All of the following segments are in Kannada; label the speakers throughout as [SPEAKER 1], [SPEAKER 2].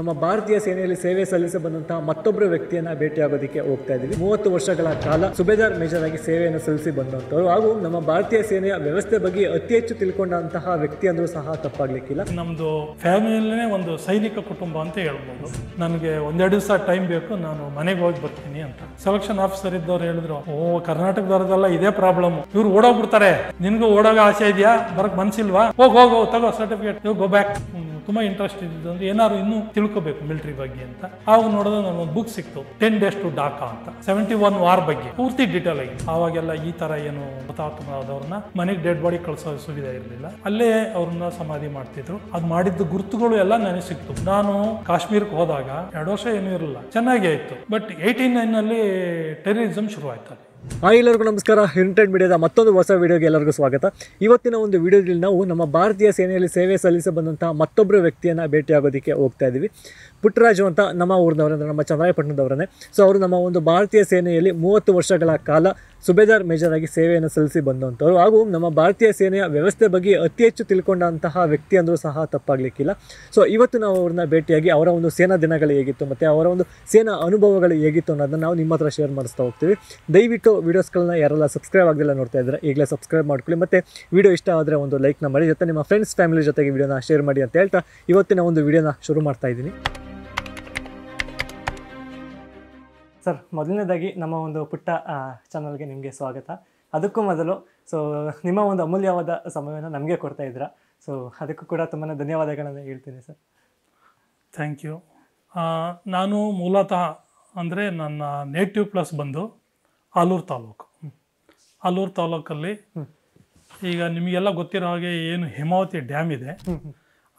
[SPEAKER 1] ನಮ್ಮ ಭಾರತೀಯ ಸೇನೆಯಲ್ಲಿ ಸೇವೆ ಸಲ್ಲಿಸ ಬಂದಂತಹ ಮತ್ತೊಬ್ಬರು ವ್ಯಕ್ತಿಯನ್ನ ಭೇಟಿಯಾಗೋದಕ್ಕೆ ಹೋಗ್ತಾ ಇದ್ದೀವಿ ಮೂವತ್ತು ವರ್ಷಗಳ ಕಾಲ ಸುಬೇದಾರ್ ಮೇಜರ್ ಆಗಿ ಸೇವೆಯನ್ನು ಸಲ್ಲಿಸಿ ಬಂದಂತವ್ರು ಹಾಗೂ ನಮ್ಮ ಭಾರತೀಯ ಸೇನೆಯ ವ್ಯವಸ್ಥೆ ಬಗ್ಗೆ ಅತಿ ಹೆಚ್ಚು ತಿಳ್ಕೊಂಡಂತಹ ವ್ಯಕ್ತಿ ಅಂದ್ರೂ ಸಹ ತಪ್ಪಾಗ್ಲಿಕ್ಕಿಲ್ಲ ನಮ್ದು
[SPEAKER 2] ಫ್ಯಾಮಿಲಿನೇ ಒಂದು ಸೈನಿಕ ಕುಟುಂಬ ಅಂತ ಹೇಳ್ಬೋದು ನನಗೆ ಒಂದೆರಡು ದಿವಸ ಟೈಮ್ ಬೇಕು ನಾನು ಮನೆಗೆ ಹೋಗಿ ಬರ್ತೀನಿ ಅಂತ ಸೆಲೆಕ್ಷನ್ ಆಫೀಸರ್ ಇದ್ದವ್ರು ಹೇಳಿದ್ರು ಓ ಕರ್ನಾಟಕದವ್ರದೆಲ್ಲ ಇದೇ ಪ್ರಾಬ್ಲಮ್ ಇವ್ರು ಓಡೋಗ್ಬಿಡ್ತಾರೆ ನಿನ್ಗೂ ಓಡೋಗ ಆಸೆ ಇದೆಯಾ ಬರಕ್ ಮನ್ಸಿಲ್ವಾ ಹೋಗ್ ಹೋಗೋ ತಗೋ ಸರ್ಟಿಫಿಕೇಟ್ ಗೋ ಬ್ಯಾಕ್ ತುಂಬ ಇಂಟ್ರೆಸ್ಟ್ ಇದ್ದಿದ್ದು ಅಂದ್ರೆ ಏನಾದ್ರು ಇನ್ನೂ ತಿಳ್ಕೋಬೇಕು ಮಿಲಿಟರಿ ಬಗ್ಗೆ ಅಂತ ಆವಾಗ ನೋಡಿದ್ರೆ ನನಗೊಂದು ಬುಕ್ ಸಿಕ್ತು ಟೆನ್ ಡೇಸ್ ಟು ಡಾಕಾ ಅಂತ ಸೆವೆಂಟಿ ಒನ್ ವಾರ್ ಬಗ್ಗೆ ಪೂರ್ತಿ ಡೀಟೇಲ್ ಆಗಿ ಆವಾಗೆಲ್ಲ ಈ ತರ ಏನು ಹುತಾತ್ಮರಾದವ್ರನ್ನ ಮನೆಗೆ ಡೆಡ್ ಬಾಡಿ ಕಳಿಸೋ ಸುವಿಧೆ ಇರಲಿಲ್ಲ ಅಲ್ಲೇ ಅವ್ರನ್ನ ಸಮಾಧಿ ಮಾಡ್ತಿದ್ರು ಅದು ಮಾಡಿದ್ದ ಗುರುತುಗಳು ಎಲ್ಲ ನನಗೆ ಸಿಕ್ತು ನಾನು ಕಾಶ್ಮೀರಕ್ಕೆ ಹೋದಾಗ ಎರಡು ವರ್ಷ ಏನೂ ಇರಲಿಲ್ಲ ಚೆನ್ನಾಗಿ ಆಯ್ತು ಬಟ್ ಏಯ್ಟಿ ನೈನ್ ಅಲ್ಲಿ ಟೆರರಿಸಮ್ ಶುರು ಆಯ್ತು
[SPEAKER 1] ಹಾಯ್ ಎಲ್ಲರಿಗೂ ನಮಸ್ಕಾರ ಇಂಟರ್ನೆಟ್ ಮೀಡಿಯಾದ ಮತ್ತೊಂದು ಹೊಸ ವೀಡಿಯೋಗೆ ಎಲ್ಲರಿಗೂ ಸ್ವಾಗತ ಇವತ್ತಿನ ಒಂದು ವಿಡಿಯೋದಲ್ಲಿ ನಾವು ನಮ್ಮ ಭಾರತೀಯ ಸೇನೆಯಲ್ಲಿ ಸೇವೆ ಸಲ್ಲಿಸ ಬಂದಂತಹ ಮತ್ತೊಬ್ಬರು ವ್ಯಕ್ತಿಯನ್ನು ಭೇಟಿಯಾಗೋದಕ್ಕೆ ಹೋಗ್ತಾ ಇದ್ದೀವಿ ಪುಟ್ಟರಾಜು ಅಂತ ನಮ್ಮ ಊರಿನವರೇ ಅಂದರೆ ನಮ್ಮ ಚಂದ್ರಾಯಪಟ್ಟಣದವರನ್ನೇ ಸೊ ಅವರು ನಮ್ಮ ಒಂದು ಭಾರತೀಯ ಸೇನೆಯಲ್ಲಿ ಮೂವತ್ತು ವರ್ಷಗಳ ಕಾಲ ಸುಬೇದಾರ್ ಮೇಜರ್ ಆಗಿ ಸೇವೆಯನ್ನು ಸಲ್ಲಿಸಿ ಬಂದಂಥವ್ರು ಹಾಗೂ ನಮ್ಮ ಭಾರತೀಯ ಸೇನೆಯ ವ್ಯವಸ್ಥೆ ಬಗ್ಗೆ ಅತಿ ಹೆಚ್ಚು ತಿಳ್ಕೊಂಡಂತಹ ವ್ಯಕ್ತಿ ಅಂದರೂ ಸಹ ತಪ್ಪಾಗಲಿಕ್ಕಿಲ್ಲ ಸೊ ಇವತ್ತು ನಾವು ಅವ್ರನ್ನ ಭೇಟಿಯಾಗಿ ಅವರ ಒಂದು ಸೇನಾ ದಿನಗಳು ಹೇಗಿತ್ತು ಮತ್ತು ಅವರ ಒಂದು ಸೇನಾ ಅನುಭವಗಳು ಹೇಗಿತ್ತು ಅನ್ನೋದನ್ನು ನಾವು ನಿಮ್ಮ ಹತ್ರ ಶೇರ್ ಮಾಡಿಸ್ತಾ ಹೋಗ್ತೀವಿ ದಯವಿಟ್ಟು ವೀಡಿಯೋಸ್ಗಳನ್ನ ಯಾರೆಲ್ಲ ಸಬ್ಸ್ಕ್ರೈಬ್ ಆಗಲಿಲ್ಲ ನೋಡ್ತಾ ಇದ್ದರೆ ಈಗಲೇ ಸಬ್ಸ್ಕ್ರೈಬ್ ಮಾಡ್ಕೊಳ್ಳಿ ಮತ್ತು ವಿಡಿಯೋ ಇಷ್ಟ ಆದರೆ ಒಂದು ಲೈಕ್ನ ಮಾಡಿ ಜೊತೆ ನಿಮ್ಮ ಫ್ರೆಂಡ್ಸ್ ಫ್ಯಾಮಿಲಿ ಜೊತೆಗೆ ವಿಡಿಯೋನ ಶೇರ್ ಮಾಡಿ ಅಂತ ಹೇಳ್ತಾ ಇವತ್ತಿನ ಒಂದು ವಿಡಿಯೋನ ಶುರು ಮಾಡ್ತಾ ಇದ್ದೀನಿ ಸರ್ ಮೊದಲನೇದಾಗಿ ನಮ್ಮ ಒಂದು ಪುಟ್ಟ ಚಾನಲ್ಗೆ ನಿಮಗೆ ಸ್ವಾಗತ ಅದಕ್ಕೂ ಮೊದಲು ಸೊ ನಿಮ್ಮ ಒಂದು ಅಮೂಲ್ಯವಾದ ಸಮಯವನ್ನು ನಮಗೆ ಕೊಡ್ತಾ ಇದ್ದೀರಾ ಸೊ ಅದಕ್ಕೂ ಕೂಡ ತುಂಬಾ ಧನ್ಯವಾದಗಳನ್ನು ಹೇಳ್ತೀನಿ ಸರ್ ಥ್ಯಾಂಕ್ ಯು
[SPEAKER 2] ನಾನು ಮೂಲತಃ ಅಂದರೆ ನನ್ನ ನೇಟಿವ್ ಪ್ಲಸ್ ಬಂದು ಆಲೂರು ತಾಲೂಕು ಆಲೂರು ತಾಲೂಕಲ್ಲಿ ಈಗ ನಿಮಗೆಲ್ಲ ಗೊತ್ತಿರೋ ಹಾಗೆ ಏನು ಹಿಮಾವತಿ ಡ್ಯಾಮ್ ಇದೆ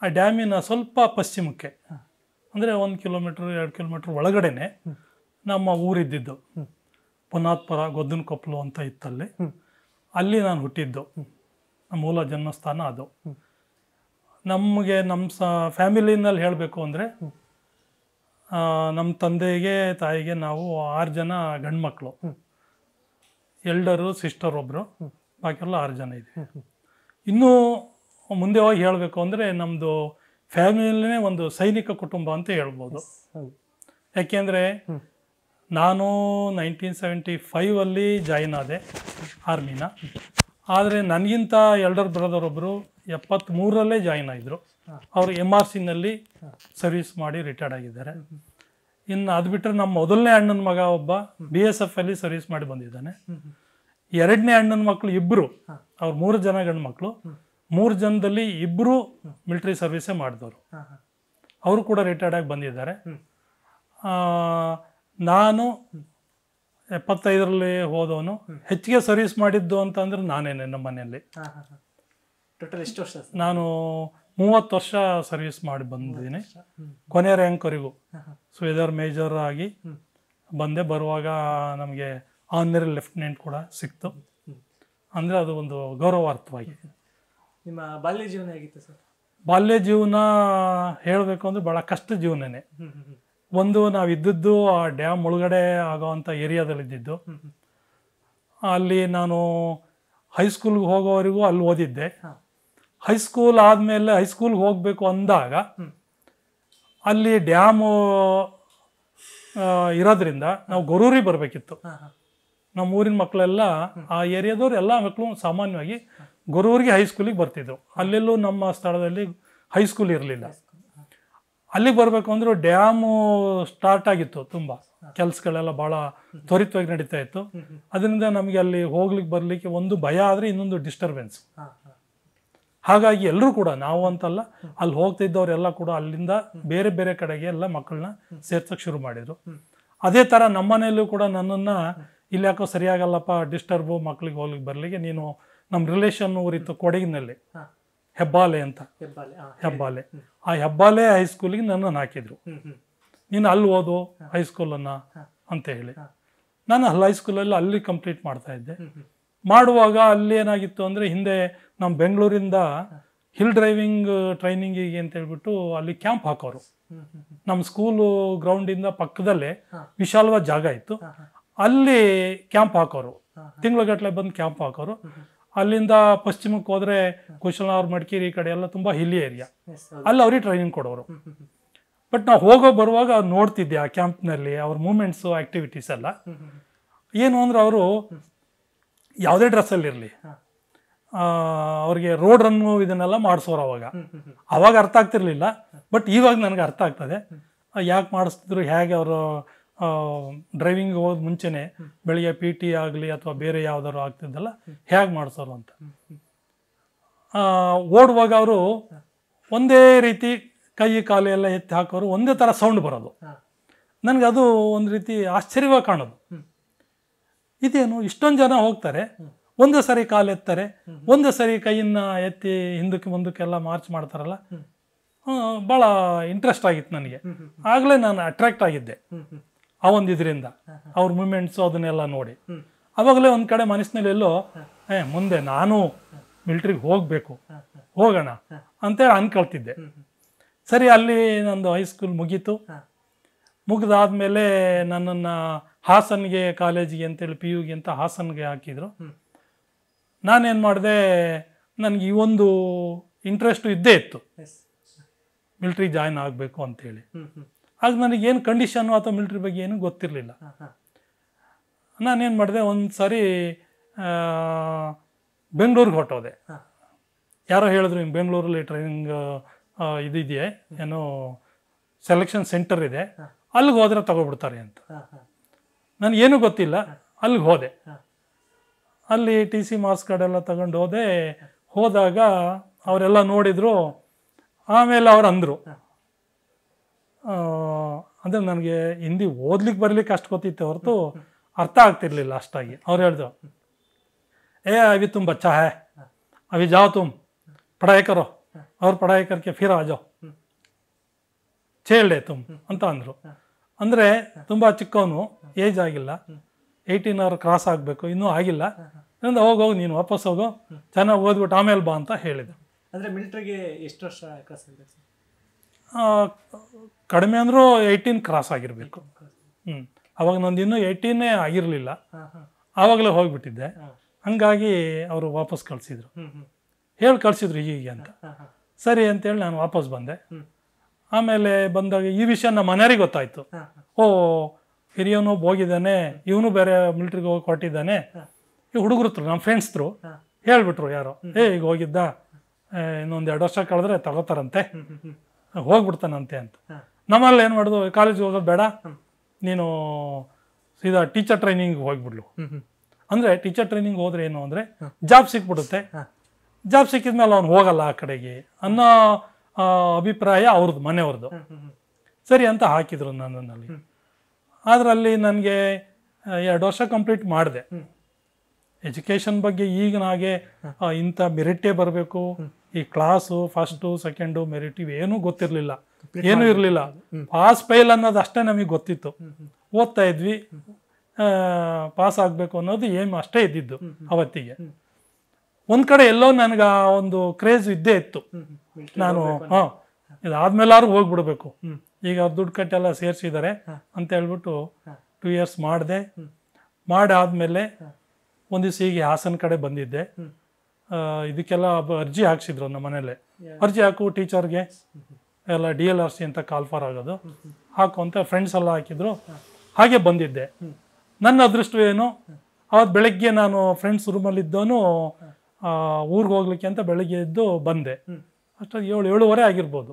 [SPEAKER 2] ಆ ಡ್ಯಾಮಿನ ಸ್ವಲ್ಪ ಪಶ್ಚಿಮಕ್ಕೆ ಅಂದರೆ ಒಂದು ಕಿಲೋಮೀಟ್ರ್ ಎರಡು ಕಿಲೋಮೀಟ್ರ್ ಒಳಗಡೆನೆ ನಮ್ಮ ಊರಿದ್ದಿದ್ದು ಪುನಾತ್ಪುರ ಗೊದ್ದನಕೊಪ್ಪಲು ಅಂತ ಇತ್ತಲ್ಲಿ ಅಲ್ಲಿ ನಾನು ಹುಟ್ಟಿದ್ದು ನಮ್ಮ ಮೂಲ ಜನ್ಮಸ್ಥಾನ ಅದು ನಮಗೆ ನಮ್ಮ ಸ ಫ್ಯಾಮಿಲಿನಲ್ಲಿ ಹೇಳಬೇಕು ಅಂದರೆ ನಮ್ಮ ತಂದೆಗೆ ತಾಯಿಗೆ ನಾವು ಆರು ಜನ ಮಕ್ಕಳು ಎಲ್ಡರು ಸಿಸ್ಟರ್ ಒಬ್ಬರು ಬಾಕಿಯೆಲ್ಲ ಆರು ಜನ ಇದೆ ಇನ್ನೂ ಮುಂದೆ ಹೋಗಿ ಹೇಳಬೇಕು ಅಂದರೆ ನಮ್ಮದು ಫ್ಯಾಮಿಲಿನೇ ಒಂದು ಸೈನಿಕ ಕುಟುಂಬ ಅಂತ ಹೇಳ್ಬೋದು ಯಾಕೆಂದರೆ ನಾನು ನೈನ್ಟೀನ್ ಸೆವೆಂಟಿ ಫೈವಲ್ಲಿ ಜಾಯಿನ್ ಆದೆ ಆರ್ಮಿನ ಆದರೆ ನನಗಿಂತ ಎಲ್ಡರ್ ಬ್ರದರ್ ಒಬ್ಬರು ಎಪ್ಪತ್ತ್ಮೂರರಲ್ಲೇ ಜಾಯಿನ್ ಆಗಿದ್ದರು ಅವರು ಎಮ್ ಆರ್ ಸಿನಲ್ಲಿ ಸರ್ವಿಸ್ ಮಾಡಿ ರಿಟೈರ್ಡ್ ಆಗಿದ್ದಾರೆ ಇನ್ನು ಅದು ಬಿಟ್ಟರೆ ನಮ್ಮ ಮೊದಲನೇ ಅಣ್ಣನ ಮಗ ಒಬ್ಬ ಬಿ ಎಸ್ ಎಫ್ ಅಲ್ಲಿ ಸರ್ವಿಸ್ ಮಾಡಿ ಬಂದಿದ್ದಾನೆ ಎರಡನೇ ಅಣ್ಣನ ಮಕ್ಕಳು ಇಬ್ಬರು ಅವ್ರು ಮೂರು ಜನ ಗಂಡು ಮಕ್ಕಳು ಮೂರು ಜನದಲ್ಲಿ ಇಬ್ಬರು ಮಿಲಿಟರಿ ಸರ್ವಿಸೇ ಮಾಡಿದವರು ಅವರು ಕೂಡ ರಿಟೈರ್ಡ್ ಆಗಿ ಬಂದಿದ್ದಾರೆ ನಾನು ಎಪ್ಪತ್ತೈದರಲ್ಲಿ ಹೋದವನು ಹೆಚ್ಚಿಗೆ ಸರ್ವಿಸ್ ಮಾಡಿದ್ದು ಅಂತಂದ್ರೆ ನಾನೇನೆ ನಮ್ಮ ಮನೆಯಲ್ಲಿ ಟೋಟಲ್ ಎಷ್ಟು ವರ್ಷ ನಾನು ಮೂವತ್ತು ವರ್ಷ ಸರ್ವಿಸ್ ಮಾಡಿ ಬಂದಿದ್ದೀನಿ ಕೊನೆ ಸೊ ಎದರ್ ಮೇಜರ್ ಆಗಿ ಬಂದೆ ಬರುವಾಗ ನಮಗೆ ಆನರ್ ಲೆಫ್ಟಿನೆಂಟ್ ಕೂಡ ಸಿಕ್ತು ಅಂದರೆ ಅದು ಒಂದು ಗೌರವಾರ್ಥವಾಗಿ
[SPEAKER 1] ನಿಮ್ಮ ಬಾಲ್ಯ ಜೀವನ ಹೇಗಿತ್ತು ಸರ್
[SPEAKER 2] ಬಾಲ್ಯ ಜೀವನ ಹೇಳಬೇಕು ಅಂದರೆ ಭಾಳ ಕಷ್ಟ ಜೀವನನೇ ಒಂದು ನಾವು ಇದ್ದದ್ದು ಆ ಡ್ಯಾಮ್ ಒಳಗಡೆ ಆಗೋವಂಥ ಏರಿಯಾದಲ್ಲಿ ಇದ್ದಿದ್ದು ಅಲ್ಲಿ ನಾನು ಹೈಸ್ಕೂಲ್ಗೆ ಹೋಗೋವರೆಗೂ ಅಲ್ಲಿ ಓದಿದ್ದೆ ಹೈಸ್ಕೂಲ್ ಆದಮೇಲೆ ಹೈಸ್ಕೂಲ್ಗೆ ಹೋಗಬೇಕು ಅಂದಾಗ ಅಲ್ಲಿ ಡ್ಯಾಮು ಇರೋದ್ರಿಂದ ನಾವು ಗೊರೂರಿಗೆ ಬರಬೇಕಿತ್ತು ನಮ್ಮ ಊರಿನ ಮಕ್ಕಳೆಲ್ಲ ಆ ಏರಿಯಾದವ್ರು ಎಲ್ಲ ಮಕ್ಕಳು ಸಾಮಾನ್ಯವಾಗಿ ಗೊರೂರಿಗೆ ಹೈಸ್ಕೂಲಿಗೆ ಬರ್ತಿದ್ರು ಅಲ್ಲೆಲ್ಲೂ ನಮ್ಮ ಸ್ಥಳದಲ್ಲಿ ಹೈಸ್ಕೂಲ್ ಇರಲಿಲ್ಲ ಅಲ್ಲಿಗೆ ಬರಬೇಕು ಅಂದ್ರೆ ಡ್ಯಾಮು ಸ್ಟಾರ್ಟ್ ಆಗಿತ್ತು ತುಂಬ ಕೆಲಸಗಳೆಲ್ಲ ಭಾಳ ತ್ವರಿತವಾಗಿ ನಡೀತಾ ಇತ್ತು ಅದರಿಂದ ನಮಗೆ ಅಲ್ಲಿ ಹೋಗ್ಲಿಕ್ಕೆ ಬರಲಿಕ್ಕೆ ಒಂದು ಭಯ ಆದರೆ ಇನ್ನೊಂದು ಡಿಸ್ಟರ್ಬೆನ್ಸ್ ಹಾಗಾಗಿ ಎಲ್ಲರೂ ಕೂಡ ನಾವು ಅಂತಲ್ಲ ಅಲ್ಲಿ ಹೋಗ್ತಿದ್ದವರೆಲ್ಲ ಕೂಡ ಅಲ್ಲಿಂದ ಬೇರೆ ಬೇರೆ ಕಡೆಗೆ ಎಲ್ಲ ಮಕ್ಕಳನ್ನ ಸೇರ್ಸೋಕೆ ಶುರು ಮಾಡಿದರು ಅದೇ ಥರ ನಮ್ಮನೆಯಲ್ಲೂ ಕೂಡ ನನ್ನನ್ನು ಇಲ್ಲಿ ಯಾಕೋ ಸರಿಯಾಗಲ್ಲಪ್ಪ ಡಿಸ್ಟರ್ಬು ಮಕ್ಕಳಿಗೆ ಹೋಗ್ಲಿಕ್ಕೆ ಬರಲಿಕ್ಕೆ ನೀನು ನಮ್ಮ ರಿಲೇಷನ್ ಊರಿತ್ತು ಕೊಡಗಿನಲ್ಲಿ ಹೆಬ್ಬಾಲೆ ಅಂತ ಹೆಬ್ಬಾಲೆ ಆ ಹೆಬ್ಬಾಲೆ ಹೈಸ್ಕೂಲಿಗೆ ನನ್ನನ್ನು ಹಾಕಿದ್ರು ನೀನು ಅಲ್ಲಿ ಓದು ಹೈಸ್ಕೂಲನ್ನು ಅಂತ ಹೇಳಿ ನಾನು ಅಲ್ಲಿ ಹೈಸ್ಕೂಲಲ್ಲಿ ಅಲ್ಲಿ ಕಂಪ್ಲೀಟ್ ಮಾಡ್ತಾ ಇದ್ದೆ ಮಾಡುವಾಗ ಅಲ್ಲಿ ಏನಾಗಿತ್ತು ಅಂದರೆ ಹಿಂದೆ ನಮ್ಮ ಬೆಂಗಳೂರಿಂದ ಹಿಲ್ ಡ್ರೈವಿಂಗ್ ಟ್ರೈನಿಂಗಿಗೆ uh, ಅಂತ ಹೇಳ್ಬಿಟ್ಟು ಅಲ್ಲಿ ಕ್ಯಾಂಪ್ ಹಾಕೋರು ನಮ್ಮ ಸ್ಕೂಲು ಗ್ರೌಂಡಿಂದ ಪಕ್ಕದಲ್ಲೇ ವಿಶಾಲವಾದ ಜಾಗ ಇತ್ತು ಅಲ್ಲಿ ಕ್ಯಾಂಪ್ ಹಾಕೋರು ತಿಂಗಳಗಟ್ಟಲೆ ಬಂದು ಕ್ಯಾಂಪ್ ಹಾಕೋರು ಅಲ್ಲಿಂದ ಪಶ್ಚಿಮಕ್ಕೆ ಹೋದ್ರೆ ಅವ್ರ ಮಡಿಕೇರಿ ಕಡೆ ಎಲ್ಲ ತುಂಬಾ ಹಿಲ್ಲಿ ಏರಿಯಾ ಅಲ್ಲಿ ಅವ್ರಿಗೆ ಟ್ರೈನಿಂಗ್ ಕೊಡೋರು ಬಟ್ ನಾವು ಹೋಗೋ ಬರುವಾಗ ನೋಡ್ತಿದ್ದೆ ಆ ಕ್ಯಾಂಪ್ನಲ್ಲಿ ಅವ್ರ ಮೂಮೆಂಟ್ಸು ಆಕ್ಟಿವಿಟೀಸ್ ಎಲ್ಲ ಏನು ಅಂದ್ರೆ ಅವರು ಯಾವುದೇ ಡ್ರೆಸ್ಸಲ್ಲಿ ಇರಲಿ ಅವ್ರಿಗೆ ರೋಡ್ ರನ್ ಇದನ್ನೆಲ್ಲ ಮಾಡಿಸೋರು ಅವಾಗ ಅವಾಗ ಅರ್ಥ ಆಗ್ತಿರ್ಲಿಲ್ಲ ಬಟ್ ಇವಾಗ ನನಗೆ ಅರ್ಥ ಆಗ್ತದೆ ಯಾಕೆ ಮಾಡಿಸ್ತಿದ್ರು ಹೇಗೆ ಅವರು ಡ್ರೈವಿಂಗ್ ಹೋದ್ ಮುಂಚೆನೆ ಬೆಳಿಗ್ಗೆ ಪಿ ಟಿ ಆಗಲಿ ಅಥವಾ ಬೇರೆ ಯಾವ್ದಾದ್ರು ಆಗ್ತಿದ್ದಲ್ಲ ಹೇಗೆ ಮಾಡಿಸೋರು ಅಂತ ಓಡುವಾಗ ಅವರು ಒಂದೇ ರೀತಿ ಕೈ ಕಾಲು ಎಲ್ಲ ಎತ್ತಿ ಹಾಕೋರು ಒಂದೇ ಥರ ಸೌಂಡ್ ಬರೋದು ನನಗೆ ಅದು ಒಂದು ರೀತಿ ಆಶ್ಚರ್ಯವಾಗಿ ಕಾಣೋದು ಇದೇನು ಇಷ್ಟೊಂದು ಜನ ಹೋಗ್ತಾರೆ ಒಂದೇ ಸರಿ ಕಾಲು ಎತ್ತಾರೆ ಒಂದೇ ಸರಿ ಕೈಯನ್ನ ಎತ್ತಿ ಹಿಂದಕ್ಕೆ ಮುಂದಕ್ಕೆಲ್ಲ ಮಾರ್ಚ್ ಮಾಡ್ತಾರಲ್ಲ ಭಾಳ ಇಂಟ್ರೆಸ್ಟ್ ಆಗಿತ್ತು ನನಗೆ ಆಗಲೇ ನಾನು ಅಟ್ರಾಕ್ಟ್ ಆಗಿದ್ದೆ ಆ ಒಂದು ಇದರಿಂದ ಅವ್ರ ಮೂಮೆಂಟ್ಸು ಅದನ್ನೆಲ್ಲ ನೋಡಿ ಅವಾಗಲೇ ಒಂದು ಕಡೆ ಮನಸ್ಸಿನಲ್ಲಿ ಎಲ್ಲೋ ಏ ಮುಂದೆ ನಾನು ಮಿಲ್ಟ್ರಿಗೆ ಹೋಗಬೇಕು ಹೋಗೋಣ ಅಂತೇಳಿ ಅನ್ಕೊಳ್ತಿದ್ದೆ ಸರಿ ಅಲ್ಲಿ ನಂದು ಹೈಸ್ಕೂಲ್ ಮುಗೀತು ಮುಗಿದಾದ್ಮೇಲೆ ನನ್ನನ್ನು ಹಾಸನ್ಗೆ ಕಾಲೇಜಿಗೆ ಅಂತೇಳಿ ಪಿ ಯುಗೆ ಅಂತ ಹಾಸನ್ಗೆ ಹಾಕಿದ್ರು ನಾನೇನು ಮಾಡಿದೆ ನನಗೆ ಈ ಒಂದು ಇಂಟ್ರೆಸ್ಟು ಇದ್ದೇ ಇತ್ತು ಮಿಲ್ಟ್ರಿ ಜಾಯ್ನ್ ಆಗಬೇಕು ಅಂತೇಳಿ ಆಗ ನನಗೇನು ಕಂಡೀಷನ್ನು ಅಥವಾ ಮಿಲ್ಟ್ರಿ ಬಗ್ಗೆ ಏನೂ ಗೊತ್ತಿರಲಿಲ್ಲ ನಾನೇನು ಮಾಡಿದೆ ಒಂದು ಸಾರಿ ಬೆಂಗಳೂರಿಗೆ ಹೊಟ್ಟೋದೆ ಯಾರೋ ಹೇಳಿದ್ರು ಹಿಂಗೆ ಬೆಂಗಳೂರಲ್ಲಿ ಟ್ರೈನಿಂಗ್ ಇದೆಯೇ ಏನೋ ಸೆಲೆಕ್ಷನ್ ಸೆಂಟರ್ ಇದೆ ಅಲ್ಲಿಗೆ ಹೋದ್ರೆ ತಗೊಬಿಡ್ತಾರೆ ಅಂತ ನನಗೇನು ಗೊತ್ತಿಲ್ಲ ಅಲ್ಲಿಗೆ ಹೋದೆ ಅಲ್ಲಿ ಟಿ ಸಿ ಮಾರ್ಕ್ಸ್ ಕಾರ್ಡ್ ತಗೊಂಡು ಹೋದೆ ಹೋದಾಗ ಅವರೆಲ್ಲ ನೋಡಿದರು ಆಮೇಲೆ ಅವ್ರು ಅಂದರು ಅಂದರೆ ನನಗೆ ಹಿಂದಿ ಓದ್ಲಿಕ್ಕೆ ಬರಲಿಕ್ಕೆ ಅಷ್ಟು ಗೊತ್ತಿತ್ತು ಹೊರತು ಅರ್ಥ ಆಗ್ತಿರ್ಲಿಲ್ಲ ಅಷ್ಟಾಗಿ ಅವ್ರು ಹೇಳ್ದು ಏ ಅವಿ ತುಂಬ ಬಚ್ಚಾ ಹೇ ಅವಿ ಜಾವ್ ತುಮ್ ಪಡಾಯಕರು ಅವ್ರ ಪಡಾಯಕರ್ಕೆ ಫಿರ ಆಜೋ ಚೇಳ್ಡೆ ತುಮ್ ಅಂತ ಅಂದರು ಅಂದರೆ ತುಂಬ ಚಿಕ್ಕವನು ಏಜ್ ಆಗಿಲ್ಲ ಏಯ್ಟೀನ್ ಅವರ್ ಕ್ರಾಸ್ ಆಗಬೇಕು ಇನ್ನೂ ಆಗಿಲ್ಲ ಹೋಗಿ ನೀನು ವಾಪಸ್ ಹೋಗು ಚೆನ್ನಾಗಿ ಓದ್ಬಿಟ್ಟು ಆಮೇಲೆ ಬಾ ಅಂತ ಹೇಳಿದೆ
[SPEAKER 1] ಅಂದರೆ ಮಿಲಿಟ್ರಿಗೆ ಎಷ್ಟು ವರ್ಷ
[SPEAKER 2] ಕಡಿಮೆ ಅಂದರೂ ಏಯ್ಟೀನ್ ಕ್ರಾಸ್ ಆಗಿರಬೇಕು ಹ್ಞೂ ಅವಾಗ ನಂದು ಇನ್ನೂ ಏಯ್ಟೀನೇ ಆಗಿರಲಿಲ್ಲ ಆವಾಗಲೇ ಹೋಗಿಬಿಟ್ಟಿದ್ದೆ ಹಂಗಾಗಿ ಅವರು ವಾಪಸ್ ಕಳಿಸಿದ್ರು ಹೇಳಿ ಕಳಿಸಿದ್ರು ಹೀಗೆ ಅಂತ ಸರಿ ಅಂತೇಳಿ ನಾನು ವಾಪಸ್ ಬಂದೆ ಆಮೇಲೆ ಬಂದಾಗ ಈ ವಿಷಯ ನಮ್ಮ ಮನೆಯವ್ರಿಗೆ ಗೊತ್ತಾಯ್ತು ಓ ಹಿರಿಯವನು ಹೋಗಿದ್ದಾನೆ ಇವನು ಬೇರೆ ಮಿಲಿಟ್ರಿಗೆ ಹೋಗಿ ಕೊಟ್ಟಿದ್ದಾನೆ ಈ ಹುಡುಗರುತ್ರು ನಮ್ಮ ಫ್ರೆಂಡ್ಸ್ರು ಹೇಳ್ಬಿಟ್ರು ಯಾರೋ ಏ ಈಗ ಹೋಗಿದ್ದ ಇನ್ನೊಂದು ಎರಡು ವರ್ಷ ಕಳೆದ್ರೆ ತಗೋತಾರಂತೆ ಹೋಗ್ಬಿಡ್ತಾನಂತೆ ಅಂತ ನಮ್ಮಲ್ಲಿ ಏನು ಮಾಡೋದು ಕಾಲೇಜ್ ಹೋಗೋದು ಬೇಡ ನೀನು ಸೀದಾ ಟೀಚರ್ ಟ್ರೈನಿಂಗ್ ಹೋಗ್ಬಿಡ್ಲು ಅಂದರೆ ಟೀಚರ್ ಟ್ರೈನಿಂಗ್ ಹೋದ್ರೆ ಏನು ಅಂದರೆ ಜಾಬ್ ಸಿಕ್ಬಿಡುತ್ತೆ ಜಾಬ್ ಸಿಕ್ಕಿದ್ಮೇಲೆ ಅವ್ನು ಹೋಗಲ್ಲ ಆ ಕಡೆಗೆ ಅನ್ನೋ ಅಭಿಪ್ರಾಯ ಅವ್ರದ್ದು ಮನೆಯವ್ರದ್ದು ಸರಿ ಅಂತ ಹಾಕಿದ್ರು ನನ್ನಲ್ಲಿ ಅದರಲ್ಲಿ ನನಗೆ ಎರಡು ವರ್ಷ ಕಂಪ್ಲೀಟ್ ಮಾಡಿದೆ ಎಜುಕೇಷನ್ ಬಗ್ಗೆ ಈಗ ಹಾಗೆ ಇಂಥ ಮೆರಿಟೇ ಬರಬೇಕು ಈ ಕ್ಲಾಸು ಫಸ್ಟು ಸೆಕೆಂಡು ಮೆರಿಟ್ ಇವೇನೂ ಗೊತ್ತಿರಲಿಲ್ಲ ಏನೂ ಇರಲಿಲ್ಲ ಪಾಸ್ ಫೇಲ್ ಅನ್ನೋದು ಅಷ್ಟೇ ನಮಗೆ ಗೊತ್ತಿತ್ತು ಓದ್ತಾ ಇದ್ವಿ ಪಾಸ್ ಆಗಬೇಕು ಅನ್ನೋದು ಏನು ಅಷ್ಟೇ ಇದ್ದಿದ್ದು ಅವತ್ತಿಗೆ ಒಂದು ಕಡೆ ಎಲ್ಲೋ ನನಗೆ ಆ ಒಂದು ಕ್ರೇಜ್ ಇದ್ದೇ ಇತ್ತು ನಾನು ಹಾಂ ಇದಾದ್ಮೇಲಾರು ಹೋಗ್ಬಿಡ್ಬೇಕು ಈಗ ದುಡ್ಡು ಕಟ್ಟೆಲ್ಲ ಸೇರಿಸಿದ್ದಾರೆ ಅಂತ ಹೇಳ್ಬಿಟ್ಟು ಟೂ ಇಯರ್ಸ್ ಮಾಡಿದೆ ಮಾಡಾದ್ಮೇಲೆ ಒಂದು ದಿವಸ ಈಗ ಹಾಸನ ಕಡೆ ಬಂದಿದ್ದೆ ಇದಕ್ಕೆಲ್ಲ ಅರ್ಜಿ ಹಾಕ್ಸಿದ್ರು ನಮ್ಮ ಮನೇಲೆ ಅರ್ಜಿ ಹಾಕು ಟೀಚರ್ಗೆ ಎಲ್ಲ ಡಿ ಎಲ್ ಆರ್ ಸಿ ಅಂತ ಕಾಲ್ಫಾರ್ ಆಗೋದು ಹಾಕು ಅಂತ ಫ್ರೆಂಡ್ಸ್ ಎಲ್ಲ ಹಾಕಿದ್ರು ಹಾಗೆ ಬಂದಿದ್ದೆ ನನ್ನ ಅದೃಷ್ಟವೇನು ಅವತ್ತು ಬೆಳಗ್ಗೆ ನಾನು ಫ್ರೆಂಡ್ಸ್ ರೂಮಲ್ಲಿದ್ದೋನು ಊರಿಗೆ ಹೋಗ್ಲಿಕ್ಕೆ ಅಂತ ಬೆಳಗ್ಗೆ ಎದ್ದು ಬಂದೆ ಅಷ್ಟೊಂದು ಏಳು ಏಳುವರೆ ಆಗಿರ್ಬೋದು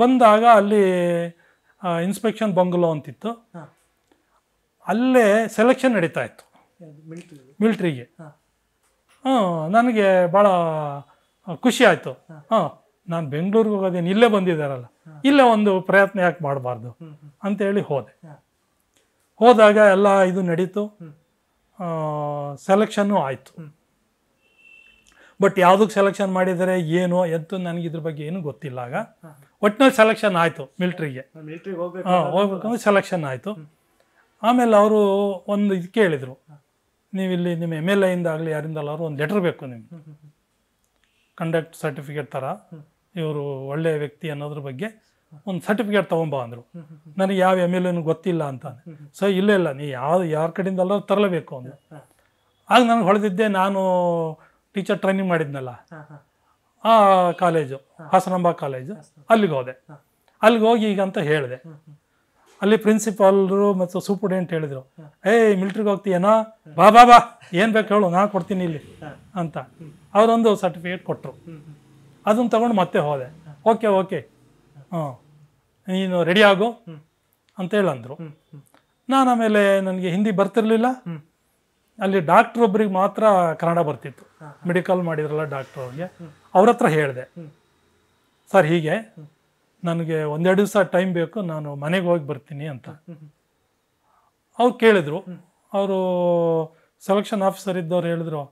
[SPEAKER 2] ಬಂದಾಗ ಅಲ್ಲಿ ಇನ್ಸ್ಪೆಕ್ಷನ್ ಬಂಗಲೋ ಅಂತಿತ್ತು ಅಲ್ಲೇ ಸೆಲೆಕ್ಷನ್ ನಡೀತಾ ಇತ್ತು ಮಿಲ್ಟ್ರಿಗೆ ಹಾಂ ನನಗೆ ಭಾಳ ಖುಷಿ ಆಯಿತು ಹಾಂ ನಾನು ಬೆಂಗಳೂರಿಗೆ ಹೋಗೋದೇನು ಇಲ್ಲೇ ಬಂದಿದ್ದಾರಲ್ಲ ಇಲ್ಲೇ ಒಂದು ಪ್ರಯತ್ನ ಯಾಕೆ ಮಾಡಬಾರ್ದು ಅಂತೇಳಿ ಹೋದೆ ಹೋದಾಗ ಎಲ್ಲ ಇದು ನಡೀತು ಸೆಲೆಕ್ಷನ್ನು ಆಯಿತು ಬಟ್ ಯಾವುದಕ್ಕೆ ಸೆಲೆಕ್ಷನ್ ಮಾಡಿದರೆ ಏನು ಎಂತು ನನಗೆ ಇದ್ರ ಬಗ್ಗೆ ಏನು ಗೊತ್ತಿಲ್ಲ ಆಗ ಒಟ್ಟಿನಲ್ಲಿ ಸೆಲೆಕ್ಷನ್ ಆಯಿತು ಮಿಲ್ಟ್ರಿಗೆ ಹಾಂ ಹೋಗ್ಬೇಕಂದ್ರೆ ಸೆಲೆಕ್ಷನ್ ಆಯಿತು ಆಮೇಲೆ ಅವರು ಒಂದು ಇದು ಕೇಳಿದರು ನೀವಿಲ್ಲಿ ನಿಮ್ಮ ಎಮ್ ಎಲ್ ಎ ಆಗಲಿ ಅವರು ಒಂದು ಲೆಟ್ರ್ ಬೇಕು ನಿಮ್ಗೆ ಕಂಡಕ್ಟ್ ಸರ್ಟಿಫಿಕೇಟ್ ಥರ ಇವರು ಒಳ್ಳೆಯ ವ್ಯಕ್ತಿ ಅನ್ನೋದ್ರ ಬಗ್ಗೆ ಒಂದು ಸರ್ಟಿಫಿಕೇಟ್ ತೊಗೊಂಬ ಅಂದರು ನನಗೆ ಯಾವ ಎಮ್ ಎಲ್ ಎನು ಗೊತ್ತಿಲ್ಲ ಅಂತ ಸೊ ಇಲ್ಲ ಇಲ್ಲ ನೀ ಯಾವ ಯಾರ ಕಡೆಯಿಂದಲ್ಲ ತರಲೇಬೇಕು ಅಂದರು ಆಗ ನನಗೆ ಹೊಳೆದಿದ್ದೆ ನಾನು ಟೀಚರ್ ಟ್ರೈನಿಂಗ್ ಮಾಡಿದ್ನಲ್ಲ ಆ ಕಾಲೇಜು ಹಾಸನಾಂಬ ಕಾಲೇಜು ಅಲ್ಲಿಗೆ ಹೋದೆ ಅಲ್ಲಿಗೆ ಹೋಗಿ ಈಗ ಅಂತ ಹೇಳಿದೆ ಅಲ್ಲಿ ಪ್ರಿನ್ಸಿಪಾಲ್ರು ಮತ್ತು ಸೂಪರ್ಡೆಂಟ್ ಹೇಳಿದರು ಏಯ್ ಮಿಲ್ಟ್ರಿಗೆ ಹೋಗ್ತೀಯನಾ ಬಾ ಬಾ ಬಾ ಏನು ಬೇಕು ಹೇಳು ನಾನು ಕೊಡ್ತೀನಿ ಇಲ್ಲಿ ಅಂತ ಅವರೊಂದು ಸರ್ಟಿಫಿಕೇಟ್ ಕೊಟ್ಟರು ಅದನ್ನು ತಗೊಂಡು ಮತ್ತೆ ಹೋದೆ ಓಕೆ ಓಕೆ ಹಾಂ ನೀನು ರೆಡಿ ಆಗು ಅಂತ ಹೇಳಂದ್ರು ನಾನು ಆಮೇಲೆ ನನಗೆ ಹಿಂದಿ ಬರ್ತಿರಲಿಲ್ಲ ಅಲ್ಲಿ ಡಾಕ್ಟರ್ ಒಬ್ಬರಿಗೆ ಮಾತ್ರ ಕನ್ನಡ ಬರ್ತಿತ್ತು ಮೆಡಿಕಲ್ ಮಾಡಿದ್ರಲ್ಲ ಡಾಕ್ಟರ್ ಅವ್ರಿಗೆ ಅವ್ರ ಹತ್ರ ಹೇಳಿದೆ ಸರ್ ಹೀಗೆ ನನಗೆ ಒಂದೆರಡು ದಿವಸ ಟೈಮ್ ಬೇಕು ನಾನು ಮನೆಗೆ ಹೋಗಿ ಬರ್ತೀನಿ ಅಂತ ಅವ್ರು ಕೇಳಿದ್ರು ಅವರು ಸೆಲೆಕ್ಷನ್ ಆಫೀಸರ್ ಇದ್ದವ್ರು ಹೇಳಿದ್ರು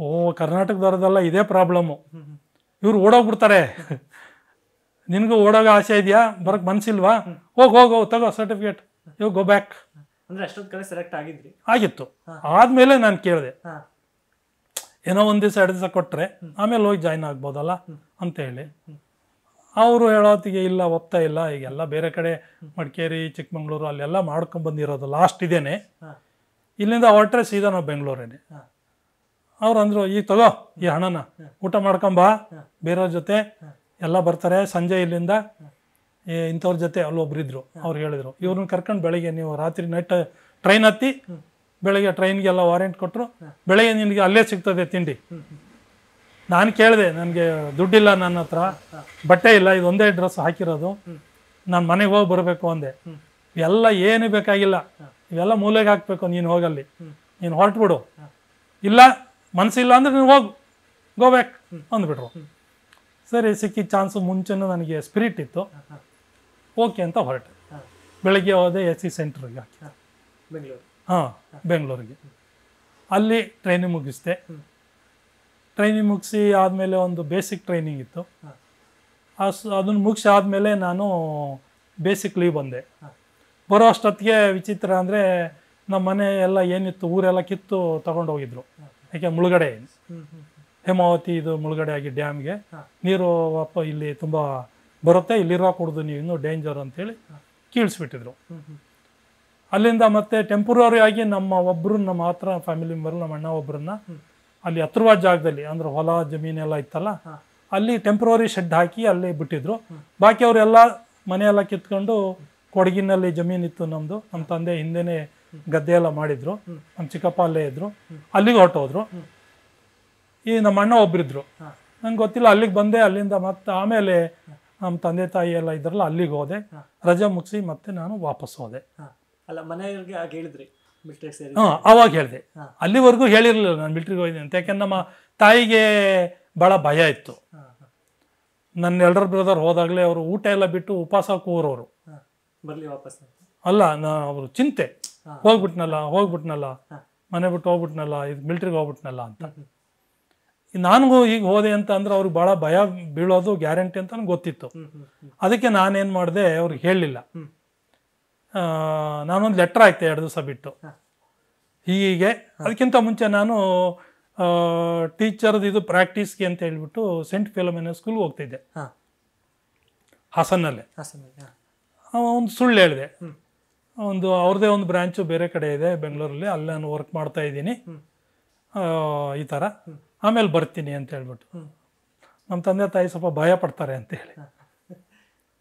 [SPEAKER 2] ಓ ಕರ್ನಾಟಕದವ್ರದ್ದೆಲ್ಲ ಇದೇ ಪ್ರಾಬ್ಲಮ್ಮು ಇವ್ರು ಓಡೋಗ್ಬಿಡ್ತಾರೆ ನಿನಗೂ ಓಡೋಗ ಆಸೆ ಇದೆಯಾ ಬರಕ್ ಮನ್ಸಿಲ್ವಾ ಹೋಗಿ ಹೋಗ್ ತಗೋ ಸರ್ಟಿಫಿಕೇಟ್ ಯು ಗೋ ಬ್ಯಾಕ್
[SPEAKER 1] ಅಂದ್ರೆ ಸೆಲೆಕ್ಟ್ ಆಗಿದ್ರಿ
[SPEAKER 2] ಆಗಿತ್ತು ಆದ್ಮೇಲೆ ನಾನು ಕೇಳಿದೆ ಏನೋ ಒಂದ್ ದಿವಸ ಎರಡು ದಿವಸ ಕೊಟ್ರೆ ಆಮೇಲೆ ಹೋಗಿ ಜಾಯ್ನ್ ಆಗ್ಬೋದಲ್ಲ ಹೇಳಿ ಅವರು ಹೇಳೋತ್ತಿಗೆ ಇಲ್ಲ ಒಪ್ತಾ ಇಲ್ಲ ಈಗೆಲ್ಲ ಬೇರೆ ಕಡೆ ಮಡಿಕೇರಿ ಚಿಕ್ಕಮಂಗ್ಳೂರು ಅಲ್ಲೆಲ್ಲ ಮಾಡ್ಕೊಂಡ್ ಬಂದಿರೋದು ಲಾಸ್ಟ್ ಇದೇನೆ ಇಲ್ಲಿಂದ ಹೊರಟ್ರೆ ಸೀದಾ ನಾವು ಬೆಂಗಳೂರೇನೆ ಅವ್ರು ಅಂದರು ಈಗ ತಗೋ ಈ ಹಣನ ಊಟ ಮಾಡ್ಕೊಂಬ ಬೇರೆಯವ್ರ ಜೊತೆ ಎಲ್ಲ ಬರ್ತಾರೆ ಸಂಜೆ ಇಲ್ಲಿಂದ ಇಂಥವ್ರ ಜೊತೆ ಅಲ್ಲೊಬ್ರು ಇದ್ರು ಅವ್ರು ಹೇಳಿದ್ರು ಇವ್ರನ್ನ ಕರ್ಕೊಂಡು ಬೆಳಗ್ಗೆ ನೀವು ರಾತ್ರಿ ನೈಟ್ ಟ್ರೈನ್ ಹತ್ತಿ ಬೆಳಗ್ಗೆ ಟ್ರೈನ್ಗೆಲ್ಲ ವಾರೆಂಟ್ ಕೊಟ್ಟರು ಬೆಳಗ್ಗೆ ನಿನಗೆ ಅಲ್ಲೇ ಸಿಗ್ತದೆ ತಿಂಡಿ ನಾನು ಕೇಳಿದೆ ನನಗೆ ದುಡ್ಡಿಲ್ಲ ನನ್ನ ಹತ್ರ ಬಟ್ಟೆ ಇಲ್ಲ ಇದೊಂದೇ ಡ್ರೆಸ್ ಹಾಕಿರೋದು ನಾನು ಮನೆಗೆ ಹೋಗಿ ಬರಬೇಕು ಅಂದೆ ಇವೆಲ್ಲ ಏನು ಬೇಕಾಗಿಲ್ಲ ಇವೆಲ್ಲ ಮೂಲೆಗೆ ಹಾಕಬೇಕು ನೀನು ಹೋಗಲ್ಲಿ ನೀನು ಬಿಡು ಇಲ್ಲ ಮನಸ್ಸಿಲ್ಲ ಅಂದರೆ ನೀವು ಹೋಗು ಗೋ ಬ್ಯಾಕ್ ಅಂದ್ಬಿಟ್ರು ಸರಿ ಸಿಕ್ಕಿದ ಚಾನ್ಸು ಮುಂಚೆನೂ ನನಗೆ ಸ್ಪಿರಿಟ್ ಇತ್ತು ಓಕೆ ಅಂತ ಹೊರಟೆ ಬೆಳಗ್ಗೆ ಹೋದೆ ಎಸ್ ಸಿ ಸೆಂಟ್ರಿಗೆ ಹಾಂ ಬೆಂಗಳೂರಿಗೆ ಅಲ್ಲಿ ಟ್ರೈನಿಂಗ್ ಮುಗಿಸಿದೆ ಟ್ರೈನಿಂಗ್ ಮುಗಿಸಿ ಆದಮೇಲೆ ಒಂದು ಬೇಸಿಕ್ ಟ್ರೈನಿಂಗ್ ಇತ್ತು ಅದನ್ನು ಮುಗಿಸಿ ಆದಮೇಲೆ ನಾನು ಬೇಸಿಕ್ ಲೀವ್ ಬಂದೆ ಬರೋ ಅಷ್ಟೊತ್ತಿಗೆ ವಿಚಿತ್ರ ಅಂದರೆ ನಮ್ಮ ಮನೆ ಎಲ್ಲ ಏನಿತ್ತು ಊರೆಲ್ಲ ಕಿತ್ತು ತಗೊಂಡೋಗಿದ್ರು ಯಾಕೆ ಮುಳುಗಡೆ ಹೇಮಾವತಿ ಇದು ಮುಳುಗಡೆ ಆಗಿ ಡ್ಯಾಮ್ಗೆ ನೀರು ಅಪ್ಪ ಇಲ್ಲಿ ತುಂಬ ಬರುತ್ತೆ ಇಲ್ಲಿರೋ ನೀನು ನೀವು ಇನ್ನೂ ಡೇಂಜರ್ ಅಂತೇಳಿ ಕೀಳಿಸ್ಬಿಟ್ಟಿದ್ರು ಅಲ್ಲಿಂದ ಮತ್ತೆ ಟೆಂಪ್ರವರಿ ಆಗಿ ನಮ್ಮ ನಮ್ಮ ಮಾತ್ರ ಫ್ಯಾಮಿಲಿ ಮೆಂಬರ್ ನಮ್ಮ ಅಣ್ಣ ಒಬ್ಬರನ್ನ ಅಲ್ಲಿ ಹತ್ರವಾದ ಜಾಗದಲ್ಲಿ ಅಂದ್ರೆ ಹೊಲ ಜಮೀನೆಲ್ಲ ಇತ್ತಲ್ಲ ಅಲ್ಲಿ ಟೆಂಪ್ರವರಿ ಶೆಡ್ ಹಾಕಿ ಅಲ್ಲಿ ಬಿಟ್ಟಿದ್ರು ಬಾಕಿ ಅವರೆಲ್ಲ ಮನೆಯೆಲ್ಲ ಕಿತ್ಕೊಂಡು ಕೊಡಗಿನಲ್ಲಿ ಜಮೀನಿತ್ತು ನಮ್ಮದು ನಮ್ಮ ತಂದೆ ಹಿಂದೆನೇ ಗದ್ದೆ ಎಲ್ಲ ಮಾಡಿದ್ರು ನಮ್ಮ ಚಿಕ್ಕಪ್ಪ ಅಲ್ಲೇ ಇದ್ರು ಅಲ್ಲಿಗೆ ಹೊರಟೋದ್ರು ಈ ನಮ್ಮ ಅಣ್ಣ ಒಬ್ಬರಿದ್ರು ನಂಗೆ ಗೊತ್ತಿಲ್ಲ ಅಲ್ಲಿಗೆ ಬಂದೆ ಅಲ್ಲಿಂದ ಮತ್ತೆ ಆಮೇಲೆ ನಮ್ಮ ತಂದೆ ತಾಯಿ ಎಲ್ಲ ಇದ್ರಲ್ಲ ಅಲ್ಲಿಗೆ ಹೋದೆ ರಜೆ ಮುಗಿಸಿ ಮತ್ತೆ ನಾನು ವಾಪಸ್ ಹೋದೆ
[SPEAKER 1] ಅಲ್ಲ ಮನೆಯವ್ರಿಗೆ ಹೇಳಿದ್ರಿ ಹಾಂ ಅವಾಗ ಹೇಳಿದೆ
[SPEAKER 2] ಅಲ್ಲಿವರೆಗೂ ಹೇಳಿರಲಿಲ್ಲ ನಾನು ಮಿಲ್ಟ್ರಿಗೆ ಹೋಗಿದ್ದೆ ಅಂತ ಯಾಕೆಂದ್ರೆ ನಮ್ಮ ತಾಯಿಗೆ ಭಾಳ ಭಯ ಇತ್ತು ನನ್ನ ಎಲ್ಡರ್ ಬ್ರದರ್ ಹೋದಾಗಲೇ ಅವರು ಊಟ ಎಲ್ಲ ಬಿಟ್ಟು ಉಪವಾಸ ಕೂರೋರು ಬರಲಿ ವಾಪಸ್ ಅಲ್ಲ ನಾ ಅವರು ಚಿಂತೆ ಹೋಗ್ಬಿಟ್ನಲ್ಲ ಹೋಗ್ಬಿಟ್ನಲ್ಲ ಮನೆ ಬಿಟ್ಟು ಹೋಗ್ಬಿಟ್ನಲ್ಲ ಇದು ಮಿಲ್ಟ್ರಿಗೆ ಹೋಗ್ಬಿಟ್ನಲ್ಲ ಅಂತ ನನಗೂ ಈಗ ಹೋದೆ ಅಂತ ಅಂದ್ರೆ ಅವ್ರಿಗೆ ಭಾಳ ಭಯ ಬೀಳೋದು ಗ್ಯಾರಂಟಿ ಅಂತ ನನಗೆ ಗೊತ್ತಿತ್ತು ಅದಕ್ಕೆ ನಾನೇನು ಮಾಡಿದೆ ಅವ್ರಿಗೆ ಹೇಳಲಿಲ್ಲ ನಾನೊಂದು ಲೆಟ್ರ್ ಆಯ್ತೆ ಎರಡು ದಿವಸ ಬಿಟ್ಟು ಹೀಗೆ ಅದಕ್ಕಿಂತ ಮುಂಚೆ ನಾನು ಟೀಚರ್ದು ಇದು ಪ್ರಾಕ್ಟೀಸ್ಗೆ ಅಂತ ಹೇಳ್ಬಿಟ್ಟು ಸೆಂಟ್ ಫಿಲೋಮಿನ ಸ್ಕೂಲ್ಗೆ ಹೋಗ್ತಿದ್ದೆ ಹಾಸನ್ನಲ್ಲೇ ಒಂದು ಸುಳ್ಳು ಹೇಳಿದೆ ಒಂದು ಅವ್ರದೇ ಒಂದು ಬ್ರ್ಯಾಂಚು ಬೇರೆ ಕಡೆ ಇದೆ ಬೆಂಗಳೂರಲ್ಲಿ ಅಲ್ಲಿ ನಾನು ವರ್ಕ್ ಮಾಡ್ತಾ ಇದ್ದೀನಿ ಈ ಥರ ಆಮೇಲೆ ಬರ್ತೀನಿ ಅಂತ ಹೇಳ್ಬಿಟ್ಟು ನಮ್ಮ ತಂದೆ ತಾಯಿ ಸ್ವಲ್ಪ ಭಯ ಪಡ್ತಾರೆ ಅಂತ ಹೇಳಿ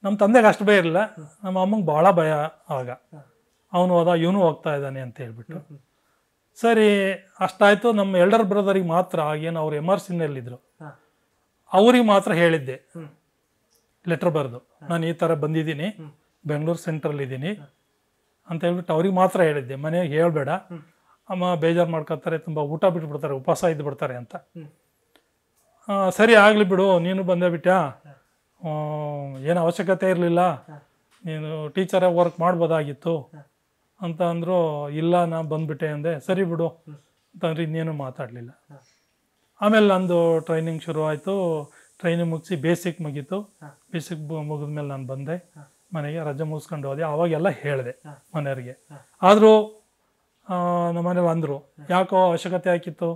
[SPEAKER 2] ನಮ್ಮ ತಂದೆಗೆ ಅಷ್ಟು ಭಯ ಇರಲಿಲ್ಲ ನಮ್ಮ ಅಮ್ಮಂಗೆ ಭಾಳ ಭಯ ಆಗ ಅವನು ಹೋದ ಇವನು ಹೋಗ್ತಾ ಇದ್ದಾನೆ ಅಂತ ಹೇಳ್ಬಿಟ್ಟು ಸರಿ ಅಷ್ಟಾಯಿತು ನಮ್ಮ ಎಲ್ಡರ್ ಬ್ರದರಿಗೆ ಮಾತ್ರ ಆಗೇನು ಅವ್ರು ಎಮ್ ಆರ್ ಸಿನಲ್ಲಿದ್ದರು ಅವ್ರಿಗೆ ಮಾತ್ರ ಹೇಳಿದ್ದೆ ಲೆಟ್ರ್ ಬರೆದು ನಾನು ಈ ಥರ ಬಂದಿದ್ದೀನಿ ಬೆಂಗಳೂರು ಸೆಂಟ್ರಲ್ಲಿದ್ದೀನಿ ಅಂತ ಹೇಳ್ಬಿಟ್ಟು ಅವ್ರಿಗೆ ಮಾತ್ರ ಹೇಳಿದ್ದೆ ಮನೆಗೆ ಹೇಳಬೇಡ ಅಮ್ಮ ಬೇಜಾರು ಮಾಡ್ಕೊತಾರೆ ತುಂಬ ಊಟ ಬಿಟ್ಬಿಡ್ತಾರೆ ಉಪವಾಸ ಇದ್ದು ಬಿಡ್ತಾರೆ ಅಂತ ಸರಿ ಆಗಲಿ ಬಿಡು ನೀನು ಬಂದೇ ಬಿಟ್ಟ ಏನು ಅವಶ್ಯಕತೆ ಇರಲಿಲ್ಲ ನೀನು ಟೀಚರೇ ವರ್ಕ್ ಮಾಡ್ಬೋದಾಗಿತ್ತು ಅಂತ ಅಂದರು ಇಲ್ಲ ನಾ ಬಂದುಬಿಟ್ಟೆ ಅಂದೆ ಸರಿ ಬಿಡು ಅಂತಂದ್ರೆ ಇನ್ನೇನು ಮಾತಾಡಲಿಲ್ಲ ಆಮೇಲೆ ನಂದು ಟ್ರೈನಿಂಗ್ ಶುರು ಆಯಿತು ಟ್ರೈನಿಂಗ್ ಮುಗಿಸಿ ಬೇಸಿಕ್ ಮುಗೀತು ಬೇಸಿಕ್ ಮುಗಿದ್ಮೇಲೆ ನಾನು ಬಂದೆ ಮನೆಗೆ ರಜೆ ಮುಗಿಸ್ಕೊಂಡು ಹೋದೆ ಅವಾಗೆಲ್ಲ ಹೇಳಿದೆ ಮನೆಯವ್ರಿಗೆ ಆದರೂ ನಮ್ಮನೇಲಿ ಅಂದರು ಯಾಕೋ ಅವಶ್ಯಕತೆ ಆಗಿತ್ತು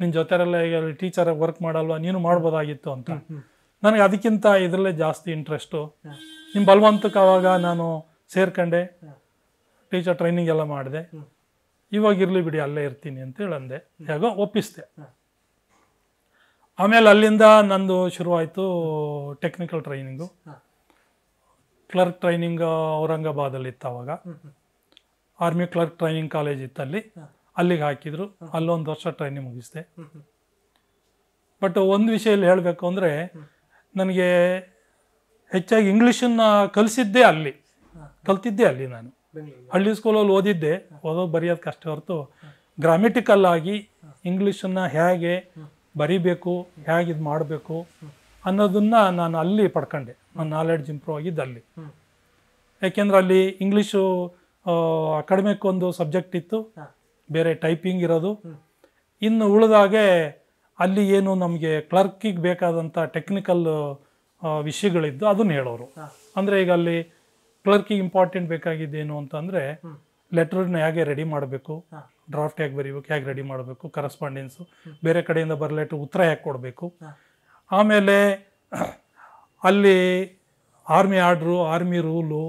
[SPEAKER 2] ನಿನ್ನ ಈಗ ಟೀಚರ್ ವರ್ಕ್ ಮಾಡಲ್ವಾ ನೀನು ಮಾಡ್ಬೋದಾಗಿತ್ತು ಅಂತ ನನಗೆ ಅದಕ್ಕಿಂತ ಇದರಲ್ಲೇ ಜಾಸ್ತಿ ಇಂಟ್ರೆಸ್ಟು ನಿಮ್ಮ ಬಲವಂತಕ್ಕೆ ಅವಾಗ ನಾನು ಸೇರ್ಕೊಂಡೆ ಟೀಚರ್ ಟ್ರೈನಿಂಗ್ ಎಲ್ಲ ಮಾಡಿದೆ ಇವಾಗ ಇರಲಿ ಬಿಡಿ ಅಲ್ಲೇ ಇರ್ತೀನಿ ಅಂತ ಹೇಳಂದೆ ಹೇಗೋ ಒಪ್ಪಿಸ್ದೆ ಆಮೇಲೆ ಅಲ್ಲಿಂದ ನಂದು ಶುರುವಾಯಿತು ಟೆಕ್ನಿಕಲ್ ಟ್ರೈನಿಂಗು ಕ್ಲರ್ಕ್ ಟ್ರೈನಿಂಗ್ ಔರಂಗಾಬಾದಲ್ಲಿ ಇತ್ತು ಅವಾಗ ಆರ್ಮಿ ಕ್ಲರ್ಕ್ ಟ್ರೈನಿಂಗ್ ಕಾಲೇಜ್ ಇತ್ತಲ್ಲಿ ಅಲ್ಲಿಗೆ ಹಾಕಿದ್ರು ಅಲ್ಲೊಂದು ವರ್ಷ ಟ್ರೈನಿಂಗ್ ಮುಗಿಸಿದೆ ಬಟ್ ಒಂದು ವಿಷಯಲ್ಲಿ ಹೇಳಬೇಕು ಅಂದರೆ ನನಗೆ ಹೆಚ್ಚಾಗಿ ಇಂಗ್ಲೀಷನ್ನು ಕಲಿಸಿದ್ದೇ ಅಲ್ಲಿ ಕಲ್ತಿದ್ದೆ ಅಲ್ಲಿ ನಾನು ಹಳ್ಳಿ ಸ್ಕೂಲಲ್ಲಿ ಓದಿದ್ದೆ ಓದೋ ಬರೆಯೋದು ಕಷ್ಟ ಹೊರತು ಆಗಿ ಇಂಗ್ಲೀಷನ್ನು ಹೇಗೆ ಬರಿಬೇಕು ಹೇಗೆ ಇದು ಮಾಡಬೇಕು ಅನ್ನೋದನ್ನು ನಾನು ಅಲ್ಲಿ ಪಡ್ಕೊಂಡೆ ನನ್ನ ನಾಲೆಡ್ಜ್ ಇಂಪ್ರೂವ್ ಆಗಿದ್ದು ಅಲ್ಲಿ ಯಾಕೆಂದ್ರೆ ಅಲ್ಲಿ ಇಂಗ್ಲೀಷು ಅಕಾಡೆಮಿಕ್ಕೊಂದು ಸಬ್ಜೆಕ್ಟ್ ಇತ್ತು ಬೇರೆ ಟೈಪಿಂಗ್ ಇರೋದು ಇನ್ನು ಉಳಿದಾಗೆ ಅಲ್ಲಿ ಏನು ನಮಗೆ ಕ್ಲರ್ಕಿಗೆ ಬೇಕಾದಂಥ ಟೆಕ್ನಿಕಲ್ ವಿಷಯಗಳಿದ್ದು ಅದನ್ನು ಹೇಳೋರು ಅಂದರೆ ಈಗ ಅಲ್ಲಿ ಕ್ಲರ್ಕಿಗೆ ಇಂಪಾರ್ಟೆಂಟ್ ಬೇಕಾಗಿದ್ದೇನು ಅಂತಂದರೆ ಲೆಟ್ರನ್ನ ಹೇಗೆ ರೆಡಿ ಮಾಡಬೇಕು ಡ್ರಾಫ್ಟ್ ಹೇಗೆ ಬರೀಬೇಕು ಹೇಗೆ ರೆಡಿ ಮಾಡಬೇಕು ಕರೆಸ್ಪಾಂಡೆನ್ಸು ಬೇರೆ ಕಡೆಯಿಂದ ಬರೋ ಉತ್ತರ ಹೇಗೆ ಕೊಡಬೇಕು ಆಮೇಲೆ ಅಲ್ಲಿ ಆರ್ಮಿ ಆರ್ಡ್ರು ಆರ್ಮಿ ರೂಲು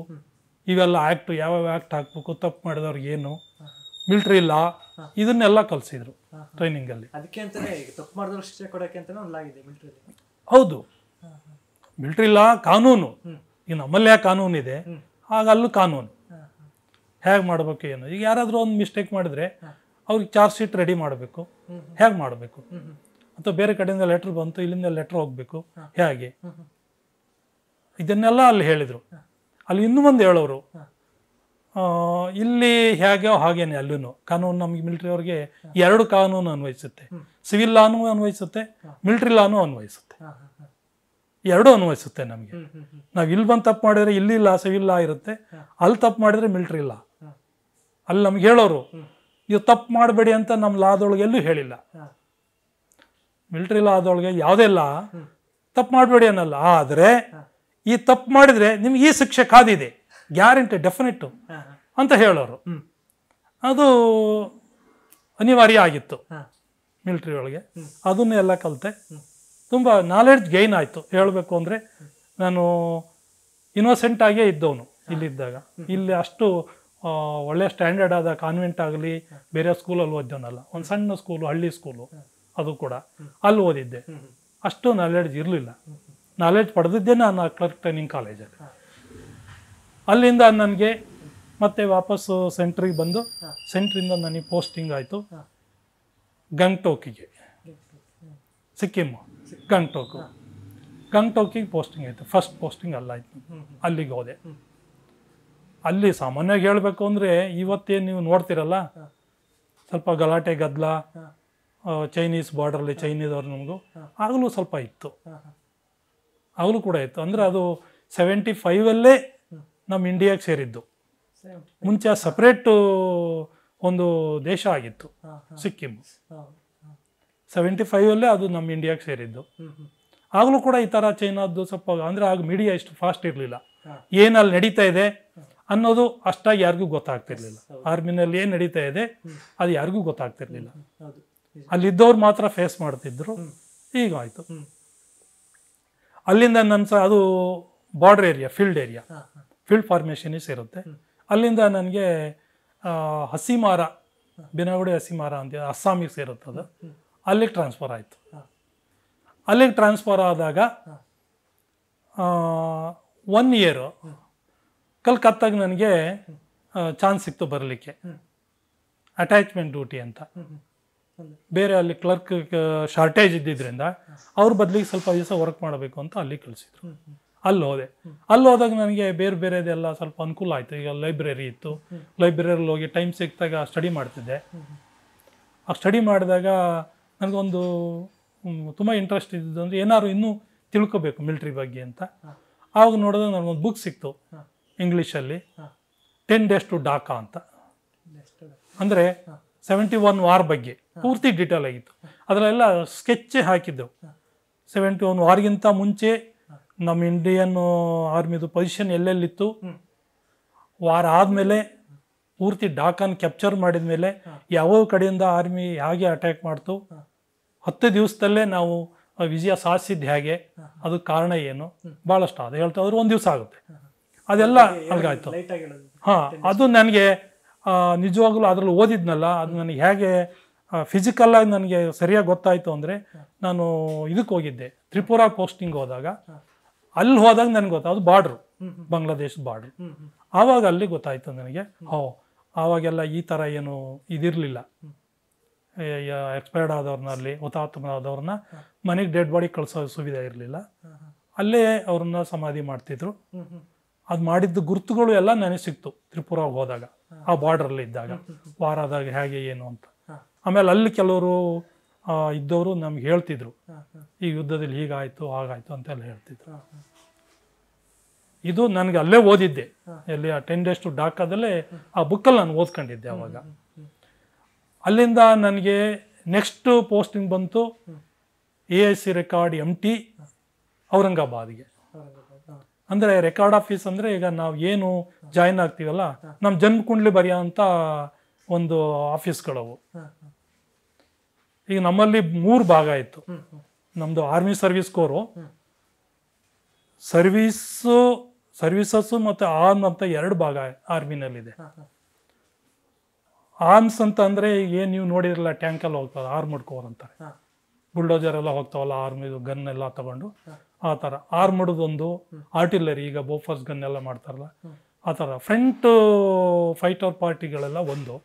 [SPEAKER 2] ಇವೆಲ್ಲ ಆ್ಯಕ್ಟ್ ಯಾವ್ಯಾವ ಆ್ಯಕ್ಟ್ ಹಾಕಬೇಕು ತಪ್ಪು ಮಾಡಿದವ್ರಿಗೆ ಏನು ಮಿಲ್ಟ್ರಿ ಇಲ್ಲ ಇದನ್ನೆಲ್ಲ ಕಲಿಸಿದ್ರು ಟ್ರೈನಿಂಗಲ್ಲಿ
[SPEAKER 1] ಅದಕ್ಕೆ ತಪ್ಪು ಶಿಕ್ಷೆ ಒಂದು
[SPEAKER 2] ಹೌದು ಮಿಲ್ಟ್ರಿ ಇಲ್ಲ ಕಾನೂನು ಈಗ ನಮ್ಮಲ್ಲೇ ಕಾನೂನು ಇದೆ ಆಗ ಅಲ್ಲೂ ಕಾನೂನು ಹೇಗೆ ಮಾಡಬೇಕು ಏನು ಈಗ ಯಾರಾದರೂ ಒಂದು ಮಿಸ್ಟೇಕ್ ಮಾಡಿದ್ರೆ ಅವ್ರಿಗೆ ಚಾರ್ಜ್ ಶೀಟ್ ರೆಡಿ ಮಾಡಬೇಕು ಹೇಗೆ ಮಾಡಬೇಕು ಅಥವಾ ಬೇರೆ ಕಡೆಯಿಂದ ಲೆಟ್ರ್ ಬಂತು ಇಲ್ಲಿಂದ ಲೆಟ್ರ್ ಹೋಗಬೇಕು ಹೇಗೆ ಇದನ್ನೆಲ್ಲ ಅಲ್ಲಿ ಹೇಳಿದರು ಅಲ್ಲಿ ಇನ್ನೂ ಒಂದು ಹೇಳೋರು ಇಲ್ಲಿ ಹೇಗೆ ಹಾಗೇನೆ ಅಲ್ಲೂ ಕಾನೂನು ನಮಗೆ ಮಿಲಿಟರಿ ಅವ್ರಿಗೆ ಎರಡು ಕಾನೂನು ಅನ್ವಯಿಸುತ್ತೆ ಸಿವಿಲ್ ಲಾನು ಅನ್ವಯಿಸುತ್ತೆ ಮಿಲಿಟ್ರಿ ಲಾನು ಅನ್ವಯಿಸುತ್ತೆ ಎರಡೂ ಅನ್ವಯಿಸುತ್ತೆ ನಮಗೆ ನಾವು ಇಲ್ಲಿ ಬಂದು ತಪ್ಪು ಮಾಡಿದ್ರೆ ಇಲ್ಲಿ ಇಲ್ಲ ಸಿವಿಲ್ ಲಾ ಇರುತ್ತೆ ಅಲ್ಲಿ ತಪ್ಪು ಮಾಡಿದ್ರೆ ಮಿಲಿಟ್ರಿ ಲಾ ಅಲ್ಲಿ ನಮ್ಗೆ ಹೇಳೋರು ನೀವು ತಪ್ಪು ಮಾಡಬೇಡಿ ಅಂತ ನಮ್ಮ ಲಾದೊಳಗೆ ಎಲ್ಲೂ ಹೇಳಿಲ್ಲ ಮಿಲಿಟ್ರಿ ಲಾದೊಳಗೆ ಯಾವುದೇ ಇಲ್ಲ ತಪ್ಪು ಮಾಡಬೇಡಿ ಅನ್ನಲ್ಲ ಆದರೆ ಈ ತಪ್ಪು ಮಾಡಿದರೆ ನಿಮ್ಗೆ ಈ ಶಿಕ್ಷೆ ಕಾದಿದೆ ಗ್ಯಾರಂಟಿ ಡೆಫಿನೆಟ್ಟು ಅಂತ ಹೇಳೋರು ಅದು ಅನಿವಾರ್ಯ ಆಗಿತ್ತು ಮಿಲಿಟ್ರಿ ಒಳಗೆ ಅದನ್ನೇ ಎಲ್ಲ ಕಲಿತೆ ತುಂಬ ನಾಲೆಡ್ಜ್ ಗೈನ್ ಆಯಿತು ಹೇಳಬೇಕು ಅಂದರೆ ನಾನು ಇನ್ನೋಸೆಂಟ್ ಆಗೇ ಇದ್ದವನು ಇಲ್ಲಿದ್ದಾಗ ಇಲ್ಲಿ ಅಷ್ಟು ಒಳ್ಳೆ ಸ್ಟ್ಯಾಂಡರ್ಡ್ ಆದ ಕಾನ್ವೆಂಟ್ ಆಗಲಿ ಬೇರೆ ಸ್ಕೂಲಲ್ಲಿ ಓದಿದವನಲ್ಲ ಒಂದು ಸಣ್ಣ ಸ್ಕೂಲು ಹಳ್ಳಿ ಸ್ಕೂಲು ಅದು ಕೂಡ ಅಲ್ಲಿ ಓದಿದ್ದೆ ಅಷ್ಟು ನಾಲೆಡ್ಜ್ ಇರಲಿಲ್ಲ ನಾಲೆಡ್ಜ್ ಪಡೆದಿದ್ದೆ ನಾನು ಆ ಕ್ಲರ್ಕ್ ಟ್ರೈನಿಂಗ್ ಕಾಲೇಜಲ್ಲಿ ಅಲ್ಲಿಂದ ನನಗೆ ಮತ್ತೆ ವಾಪಸ್ಸು ಸೆಂಟ್ರಿಗೆ ಬಂದು ಸೆಂಟ್ರಿಂದ ನನಗೆ ಪೋಸ್ಟಿಂಗ್ ಆಯಿತು ಗಂಗ್ಟೋಕಿಗೆ ಸಿಕ್ಕಿಮ್ಮು ಗಂಗ್ಟೋಕು ಗಂಗ್ಟೋಕಿಗೆ ಪೋಸ್ಟಿಂಗ್ ಆಯಿತು ಫಸ್ಟ್ ಪೋಸ್ಟಿಂಗ್ ಅಲ್ಲಾಯಿತು ಅಲ್ಲಿಗೆ ಹೋದೆ ಅಲ್ಲಿ ಸಾಮಾನ್ಯವಾಗಿ ಹೇಳಬೇಕು ಅಂದರೆ ಇವತ್ತೇನು ನೀವು ನೋಡ್ತಿರಲ್ಲ ಸ್ವಲ್ಪ ಗಲಾಟೆ ಗದ್ದಲ ಚೈನೀಸ್ ಬಾರ್ಡ್ರಲ್ಲಿ ಚೈನೀಸ್ ಅವ್ರು ನಮಗೂ ಆಗಲೂ ಸ್ವಲ್ಪ ಇತ್ತು ಆಗಲೂ ಕೂಡ ಇತ್ತು ಅಂದರೆ ಅದು ಸೆವೆಂಟಿ ಫೈವಲ್ಲೇ ನಮ್ಮ ಇಂಡಿಯಾಗೆ ಸೇರಿದ್ದು ಮುಂಚೆ ಸಪ್ರೇಟು ಒಂದು ದೇಶ ಆಗಿತ್ತು ಸಿಕ್ಕಿಂ ಸೆವೆಂಟಿ ಫೈವಲ್ಲೇ ಅದು ನಮ್ಮ ಇಂಡಿಯಾಗೆ ಸೇರಿದ್ದು ಆಗಲೂ ಕೂಡ ಈ ಥರ ಚೈನಾದ್ದು ಸ್ವಲ್ಪ ಅಂದರೆ ಆಗ ಮೀಡಿಯಾ ಇಷ್ಟು ಫಾಸ್ಟ್ ಇರಲಿಲ್ಲ ಏನು ಅಲ್ಲಿ ನಡೀತಾ ಇದೆ ಅನ್ನೋದು ಅಷ್ಟಾಗಿ ಯಾರಿಗೂ ಗೊತ್ತಾಗ್ತಿರ್ಲಿಲ್ಲ ಆರ್ಮಿನಲ್ಲಿ ಏನು ನಡೀತಾ ಇದೆ ಅದು ಯಾರಿಗೂ ಗೊತ್ತಾಗ್ತಿರ್ಲಿಲ್ಲ ಅಲ್ಲಿದ್ದವ್ರು ಮಾತ್ರ ಫೇಸ್ ಮಾಡ್ತಿದ್ರು ಈಗ ಆಯಿತು ಅಲ್ಲಿಂದ ನನ್ನ ಸಹ ಅದು border area field area field ಫಾರ್ಮೇಷನ್ನೇ ಇರುತ್ತೆ ಅಲ್ಲಿಂದ ನನಗೆ ಹಸಿಮಾರ ಬಿನಗುಡಿ ಹಸಿಮಾರ ಅಂತ ಅಸ್ಸಾಮಿಗೆ ಸೇರುತ್ತೆ ಅದು ಅಲ್ಲಿಗೆ ಟ್ರಾನ್ಸ್ಫರ್ ಆಯಿತು ಅಲ್ಲಿಗೆ ಟ್ರಾನ್ಸ್ಫರ್ ಆದಾಗ ಒನ್ ಇಯರು ಕಲ್ಕತ್ತಾಗ ನನಗೆ ಚಾನ್ಸ್ ಸಿಕ್ತು ಬರಲಿಕ್ಕೆ ಅಟ್ಯಾಚ್ಮೆಂಟ್ ಡ್ಯೂಟಿ ಅಂತ ಬೇರೆ ಅಲ್ಲಿ ಕ್ಲರ್ಕ್ ಶಾರ್ಟೇಜ್ ಇದ್ದಿದ್ದರಿಂದ ಅವ್ರ ಬದಲಿಗೆ ಸ್ವಲ್ಪ ದಿವಸ ವರ್ಕ್ ಮಾಡಬೇಕು ಅಂತ ಅಲ್ಲಿ ಕಳಿಸಿದ್ರು ಅಲ್ಲಿ ಹೋದೆ ಅಲ್ಲಿ ಹೋದಾಗ ನನಗೆ ಬೇರೆ ಬೇರೆದೆಲ್ಲ ಸ್ವಲ್ಪ ಅನುಕೂಲ ಆಯಿತು ಈಗ ಲೈಬ್ರರಿ ಇತ್ತು ಲೈಬ್ರರಿಯಲ್ಲಿ ಹೋಗಿ ಟೈಮ್ ಸಿಕ್ಕಿದಾಗ ಸ್ಟಡಿ ಮಾಡ್ತಿದ್ದೆ ಆ ಸ್ಟಡಿ ಮಾಡಿದಾಗ ನನಗೊಂದು ತುಂಬ ಇಂಟ್ರೆಸ್ಟ್ ಇದ್ದಿದ್ದು ಅಂದರೆ ಏನಾದ್ರು ಇನ್ನೂ ತಿಳ್ಕೊಬೇಕು ಮಿಲ್ಟ್ರಿ ಬಗ್ಗೆ ಅಂತ ಆವಾಗ ನೋಡಿದ್ರೆ ನನಗೊಂದು ಬುಕ್ ಸಿಕ್ತು ಇಂಗ್ಲೀಷಲ್ಲಿ ಟೆನ್ ಡೇಸ್ ಟು ಡಾಕಾ ಅಂತ ಅಂದರೆ ಸೆವೆಂಟಿ ಒನ್ ವಾರ್ ಬಗ್ಗೆ ಪೂರ್ತಿ ಡಿಟೇಲ್ ಆಗಿತ್ತು ಅದರಲ್ಲೆಲ್ಲ ಸ್ಕೆಚ್ಚೇ ಹಾಕಿದ್ದೆವು ಸೆವೆಂಟಿ ಒನ್ ವಾರ್ಗಿಂತ ಮುಂಚೆ ನಮ್ಮ ಇಂಡಿಯನ್ ಆರ್ಮಿದು ಪೊಸಿಷನ್ ಎಲ್ಲೆಲ್ಲಿತ್ತು ವಾರ ಆದಮೇಲೆ ಪೂರ್ತಿ ಡಾಕನ್ ಕ್ಯಾಪ್ಚರ್ ಮಾಡಿದ ಮೇಲೆ ಯಾವ ಕಡೆಯಿಂದ ಆರ್ಮಿ ಹೇಗೆ ಅಟ್ಯಾಕ್ ಮಾಡ್ತು ಹತ್ತು ದಿವಸದಲ್ಲೇ ನಾವು ವಿಜಯ ಸಾಧಿಸಿದ್ದು ಹೇಗೆ ಅದು ಕಾರಣ ಏನು ಭಾಳಷ್ಟು ಅದು ಹೇಳ್ತಾ ಹೋದ್ರೆ ಒಂದು ದಿವಸ ಆಗುತ್ತೆ ಅದೆಲ್ಲ ಅಲ್ಗಾಯ್ತು ಹಾಂ ಅದು ನನಗೆ ನಿಜವಾಗ್ಲೂ ಅದರಲ್ಲಿ ಓದಿದ್ನಲ್ಲ ಅದು ನನಗೆ ಹೇಗೆ ಫಿಸಿಕಲ್ಲಾಗಿ ನನಗೆ ಸರಿಯಾಗಿ ಗೊತ್ತಾಯಿತು ಅಂದರೆ ನಾನು ಇದಕ್ಕೆ ಹೋಗಿದ್ದೆ ತ್ರಿಪುರ ಪೋಸ್ಟಿಂಗ್ ಹೋದಾಗ ಅಲ್ಲಿ ಹೋದಾಗ ನನಗೆ ಗೊತ್ತಾಯ್ತು ಅದು ಬಾರ್ಡ್ರು ಬಾಂಗ್ಲಾದೇಶದ ಬಾರ್ಡ್ರು ಆವಾಗ ಅಲ್ಲಿ ಗೊತ್ತಾಯ್ತು ನನಗೆ ಹೋ ಆವಾಗೆಲ್ಲ ಈ ಥರ ಏನು ಇದಿರಲಿಲ್ಲ ಎಕ್ಸ್ಪೈರ್ಡ್ ಆದವ್ರನ್ನಲ್ಲಿ ಆದವ್ರನ್ನ ಮನೆಗೆ ಡೆಡ್ ಬಾಡಿ ಕಳಿಸೋ ಸುವಿಧೆ ಇರಲಿಲ್ಲ ಅಲ್ಲೇ ಅವ್ರನ್ನ ಸಮಾಧಿ ಮಾಡ್ತಿದ್ರು ಅದು ಮಾಡಿದ್ದ ಗುರುತುಗಳು ಎಲ್ಲ ನನಗೆ ಸಿಕ್ತು ತ್ರಿಪುರಾಗ ಹೋದಾಗ ಆ ಬಾರ್ಡ್ರಲ್ಲಿ ಇದ್ದಾಗ ಆದಾಗ ಹೇಗೆ ಏನು ಅಂತ ಆಮೇಲೆ ಅಲ್ಲಿ ಕೆಲವರು ಇದ್ದವರು ನಮ್ಗೆ ಹೇಳ್ತಿದ್ರು ಈ ಯುದ್ಧದಲ್ಲಿ ಹೀಗಾಯಿತು ಹಾಗಾಯಿತು ಅಂತೆಲ್ಲ ಹೇಳ್ತಿದ್ರು ಇದು ನನಗೆ ಅಲ್ಲೇ ಓದಿದ್ದೆ ಎಲ್ಲಿ ಆ ಟೆನ್ ಡೇಸ್ ಟು ಡಾಕಾದಲ್ಲೇ ಆ ಬುಕ್ಕಲ್ಲಿ ನಾನು ಓದ್ಕೊಂಡಿದ್ದೆ ಅವಾಗ ಅಲ್ಲಿಂದ ನನಗೆ ನೆಕ್ಸ್ಟ್ ಪೋಸ್ಟಿಂಗ್ ಬಂತು A I C record M T ಔರಂಗಾಬಾದ್ಗೆ ಅಂದರೆ ರೆಕಾರ್ಡ್ ಆಫೀಸ್ ಅಂದರೆ ಈಗ ನಾವು ಏನು ಜಾಯಿನ್ ಆಗ್ತೀವಲ್ಲ ನಮ್ಮ ಕುಂಡ್ಲಿ ಬರೆಯೋ ಅಂತ ಒಂದು ಆಫೀಸ್ಗಳವು ಈಗ ನಮ್ಮಲ್ಲಿ ಮೂರು ಭಾಗ ಇತ್ತು ನಮ್ಮದು army service corps service services ಮತ್ತು ಆರ್ಮ್ ಅಂತ ಎರಡು ಭಾಗ ಆರ್ಮಿನಲ್ಲಿದೆ ಆರ್ಮ್ಸ್ ಅಂತ ಅಂದರೆ ಏನು ನೀವು ನೋಡಿರಲ್ಲ ಟ್ಯಾಂಕಲ್ಲಿ ಹೋಗ್ತದೆ ಆರ್ಮ್ಡ್ ಕೋರ್ ಅಂತಾರೆ ಬುಲ್ಡೋಜರ್ ಎಲ್ಲ ಹೋಗ್ತಾವಲ್ಲ ಆರ್ಮಿ ಗನ್ ಎಲ್ಲ ತಗೊಂಡು ಆ ಥರ ಆರ್ಮಡದೊಂದು ಆರ್ಟಿಲರಿ ಈಗ ಬೋಫರ್ಸ್ ಗನ್ ಎಲ್ಲ ಮಾಡ್ತಾರಲ್ಲ ಆ ಥರ ಫ್ರಂಟ್ ಫೈಟರ್ ಪಾರ್ಟಿಗಳೆಲ್ಲ ಒಂದು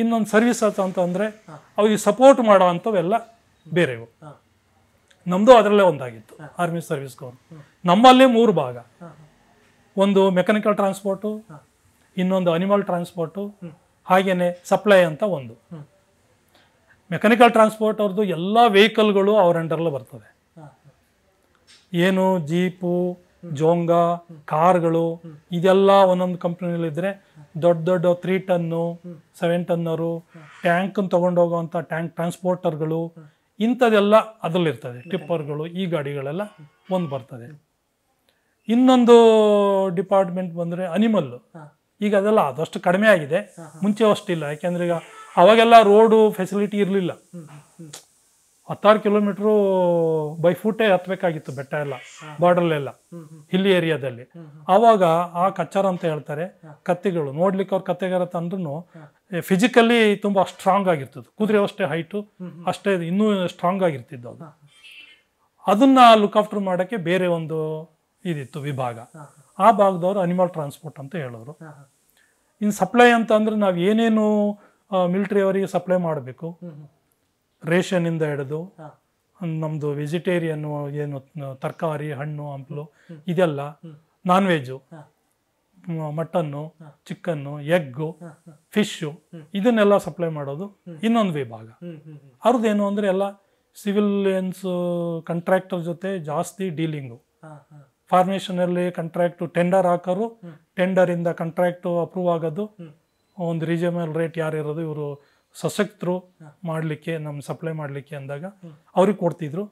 [SPEAKER 2] ಇನ್ನೊಂದು ಸರ್ವಿಸ್ ಆಯ್ತು ಅಂತಂದರೆ ಅವ್ರಿಗೆ ಸಪೋರ್ಟ್ ಮಾಡೋ ಅಂಥವೆಲ್ಲ ಬೇರೆವು ನಮ್ಮದು ಅದರಲ್ಲೇ ಒಂದಾಗಿತ್ತು ಆರ್ಮಿ ಸರ್ವಿಸ್ ನಮ್ಮಲ್ಲಿ ಮೂರು ಭಾಗ ಒಂದು ಮೆಕ್ಯಾನಿಕಲ್ ಟ್ರಾನ್ಸ್ಪೋರ್ಟು ಇನ್ನೊಂದು ಅನಿಮಲ್ ಟ್ರಾನ್ಸ್ಪೋರ್ಟು ಹಾಗೆಯೇ ಸಪ್ಲೈ ಅಂತ ಒಂದು ಮೆಕ್ಯಾನಿಕಲ್ ಟ್ರಾನ್ಸ್ಪೋರ್ಟ್ ಅವ್ರದ್ದು ಎಲ್ಲ ವೆಹಿಕಲ್ಗಳು ಅವ್ರ ಅಂಡರಲ್ಲೂ ಬರ್ತದೆ ಏನು ಜೀಪು ಜೋಂಗ ಕಾರ್ಗಳು ಇದೆಲ್ಲ ಒಂದೊಂದು ಕಂಪ್ನಿಗಳಿದ್ರೆ ದೊಡ್ಡ ದೊಡ್ಡ three ton seven tonner tank ತೊಗೊಂಡೋಗುವಂಥ ಟ್ಯಾಂಕ್ ಟ್ರಾನ್ಸ್ಪೋರ್ಟರ್ಗಳು ಇಂಥದ್ದೆಲ್ಲ ಅದರಲ್ಲಿರ್ತದೆ ಟಿಪ್ಪರ್ಗಳು ಈ ಗಾಡಿಗಳೆಲ್ಲ ಒಂದು ಬರ್ತದೆ ಇನ್ನೊಂದು ಡಿಪಾರ್ಟ್ಮೆಂಟ್ ಬಂದರೆ ಅನಿಮಲ್ಲು ಈಗ ಅದೆಲ್ಲ ಆದಷ್ಟು ಕಡಿಮೆ ಆಗಿದೆ ಮುಂಚೆ ಅಷ್ಟಿಲ್ಲ ಯಾಕೆಂದ್ರೆ ಈಗ ಅವಾಗೆಲ್ಲ ರೋಡು ಫೆಸಿಲಿಟಿ ಇರಲಿಲ್ಲ ಹತ್ತಾರು ಕಿಲೋಮೀಟ್ರು ಬೈ ಫೂಟೇ ಹತ್ಬೇಕಾಗಿತ್ತು ಬೆಟ್ಟ ಎಲ್ಲ ಬಾರ್ಡರ್ಲೆಲ್ಲ ಹಿಲ್ ಏರಿಯಾದಲ್ಲಿ ಆವಾಗ ಆ ಕಚ್ಚಾರ ಅಂತ ಹೇಳ್ತಾರೆ ಕತ್ತೆಗಳು ನೋಡ್ಲಿಕ್ಕೆ ಅವ್ರ ಕತ್ತೆಗಾರ ತಂದ್ರು ಫಿಸಿಕಲಿ ತುಂಬ ಸ್ಟ್ರಾಂಗ್ ಆಗಿರ್ತದೆ ಕುದುರೆ ಅಷ್ಟೇ ಹೈಟು ಅಷ್ಟೇ ಇನ್ನೂ ಸ್ಟ್ರಾಂಗ್ ಆಗಿರ್ತಿದ್ದು ಅದನ್ನ ಲುಕ್ ಆಫ್ಟರ್ ಮಾಡೋಕ್ಕೆ ಬೇರೆ ಒಂದು ಇದಿತ್ತು ವಿಭಾಗ ಆ ಭಾಗದವರು ಅನಿಮಲ್ ಟ್ರಾನ್ಸ್ಪೋರ್ಟ್ ಅಂತ ಹೇಳೋರು ಇನ್ನು ಸಪ್ಲೈ ಅಂತ ಅಂದ್ರೆ ನಾವು ಏನೇನು ಮಿಲಿಟರಿ ಅವರಿಗೆ ಸಪ್ಲೈ ಮಾಡಬೇಕು ರೇಷನಿಂದ ಹಿಡಿದು ನಮ್ಮದು ವೆಜಿಟೇರಿಯನ್ ಏನು ತರಕಾರಿ ಹಣ್ಣು ಹಂಪಲು ಇದೆಲ್ಲ non veg mutton chicken egg fish ಇದನ್ನೆಲ್ಲ ಸಪ್ಲೈ ಮಾಡೋದು ಇನ್ನೊಂದು ವಿಭಾಗ ಅವ್ರದ್ದೇನು ಅಂದರೆ ಎಲ್ಲ ಸಿವಿಲಿಯನ್ಸ್ ಕಾಂಟ್ರಾಕ್ಟರ್ ಜೊತೆ ಜಾಸ್ತಿ ಡೀಲಿಂಗು ಫಾರ್ಮೇಷನಲ್ಲಿ ಕಾಂಟ್ರಾಕ್ಟ್ ಟೆಂಡರ್ ಹಾಕೋರು ಟೆಂಡರಿಂದ ಕಾಂಟ್ರಾಕ್ಟ್ ಅಪ್ರೂವ್ ಆಗೋದು ಒಂದು ರೀಸನಬಲ್ ರೇಟ್ ಯಾರು ಇರೋದು ಇವರು ಸಶಕ್ತರು ಮಾಡಲಿಕ್ಕೆ ನಮ್ಮ ಸಪ್ಲೈ ಮಾಡಲಿಕ್ಕೆ ಅಂದಾಗ ಅವ್ರಿಗೆ ಕೊಡ್ತಿದ್ರು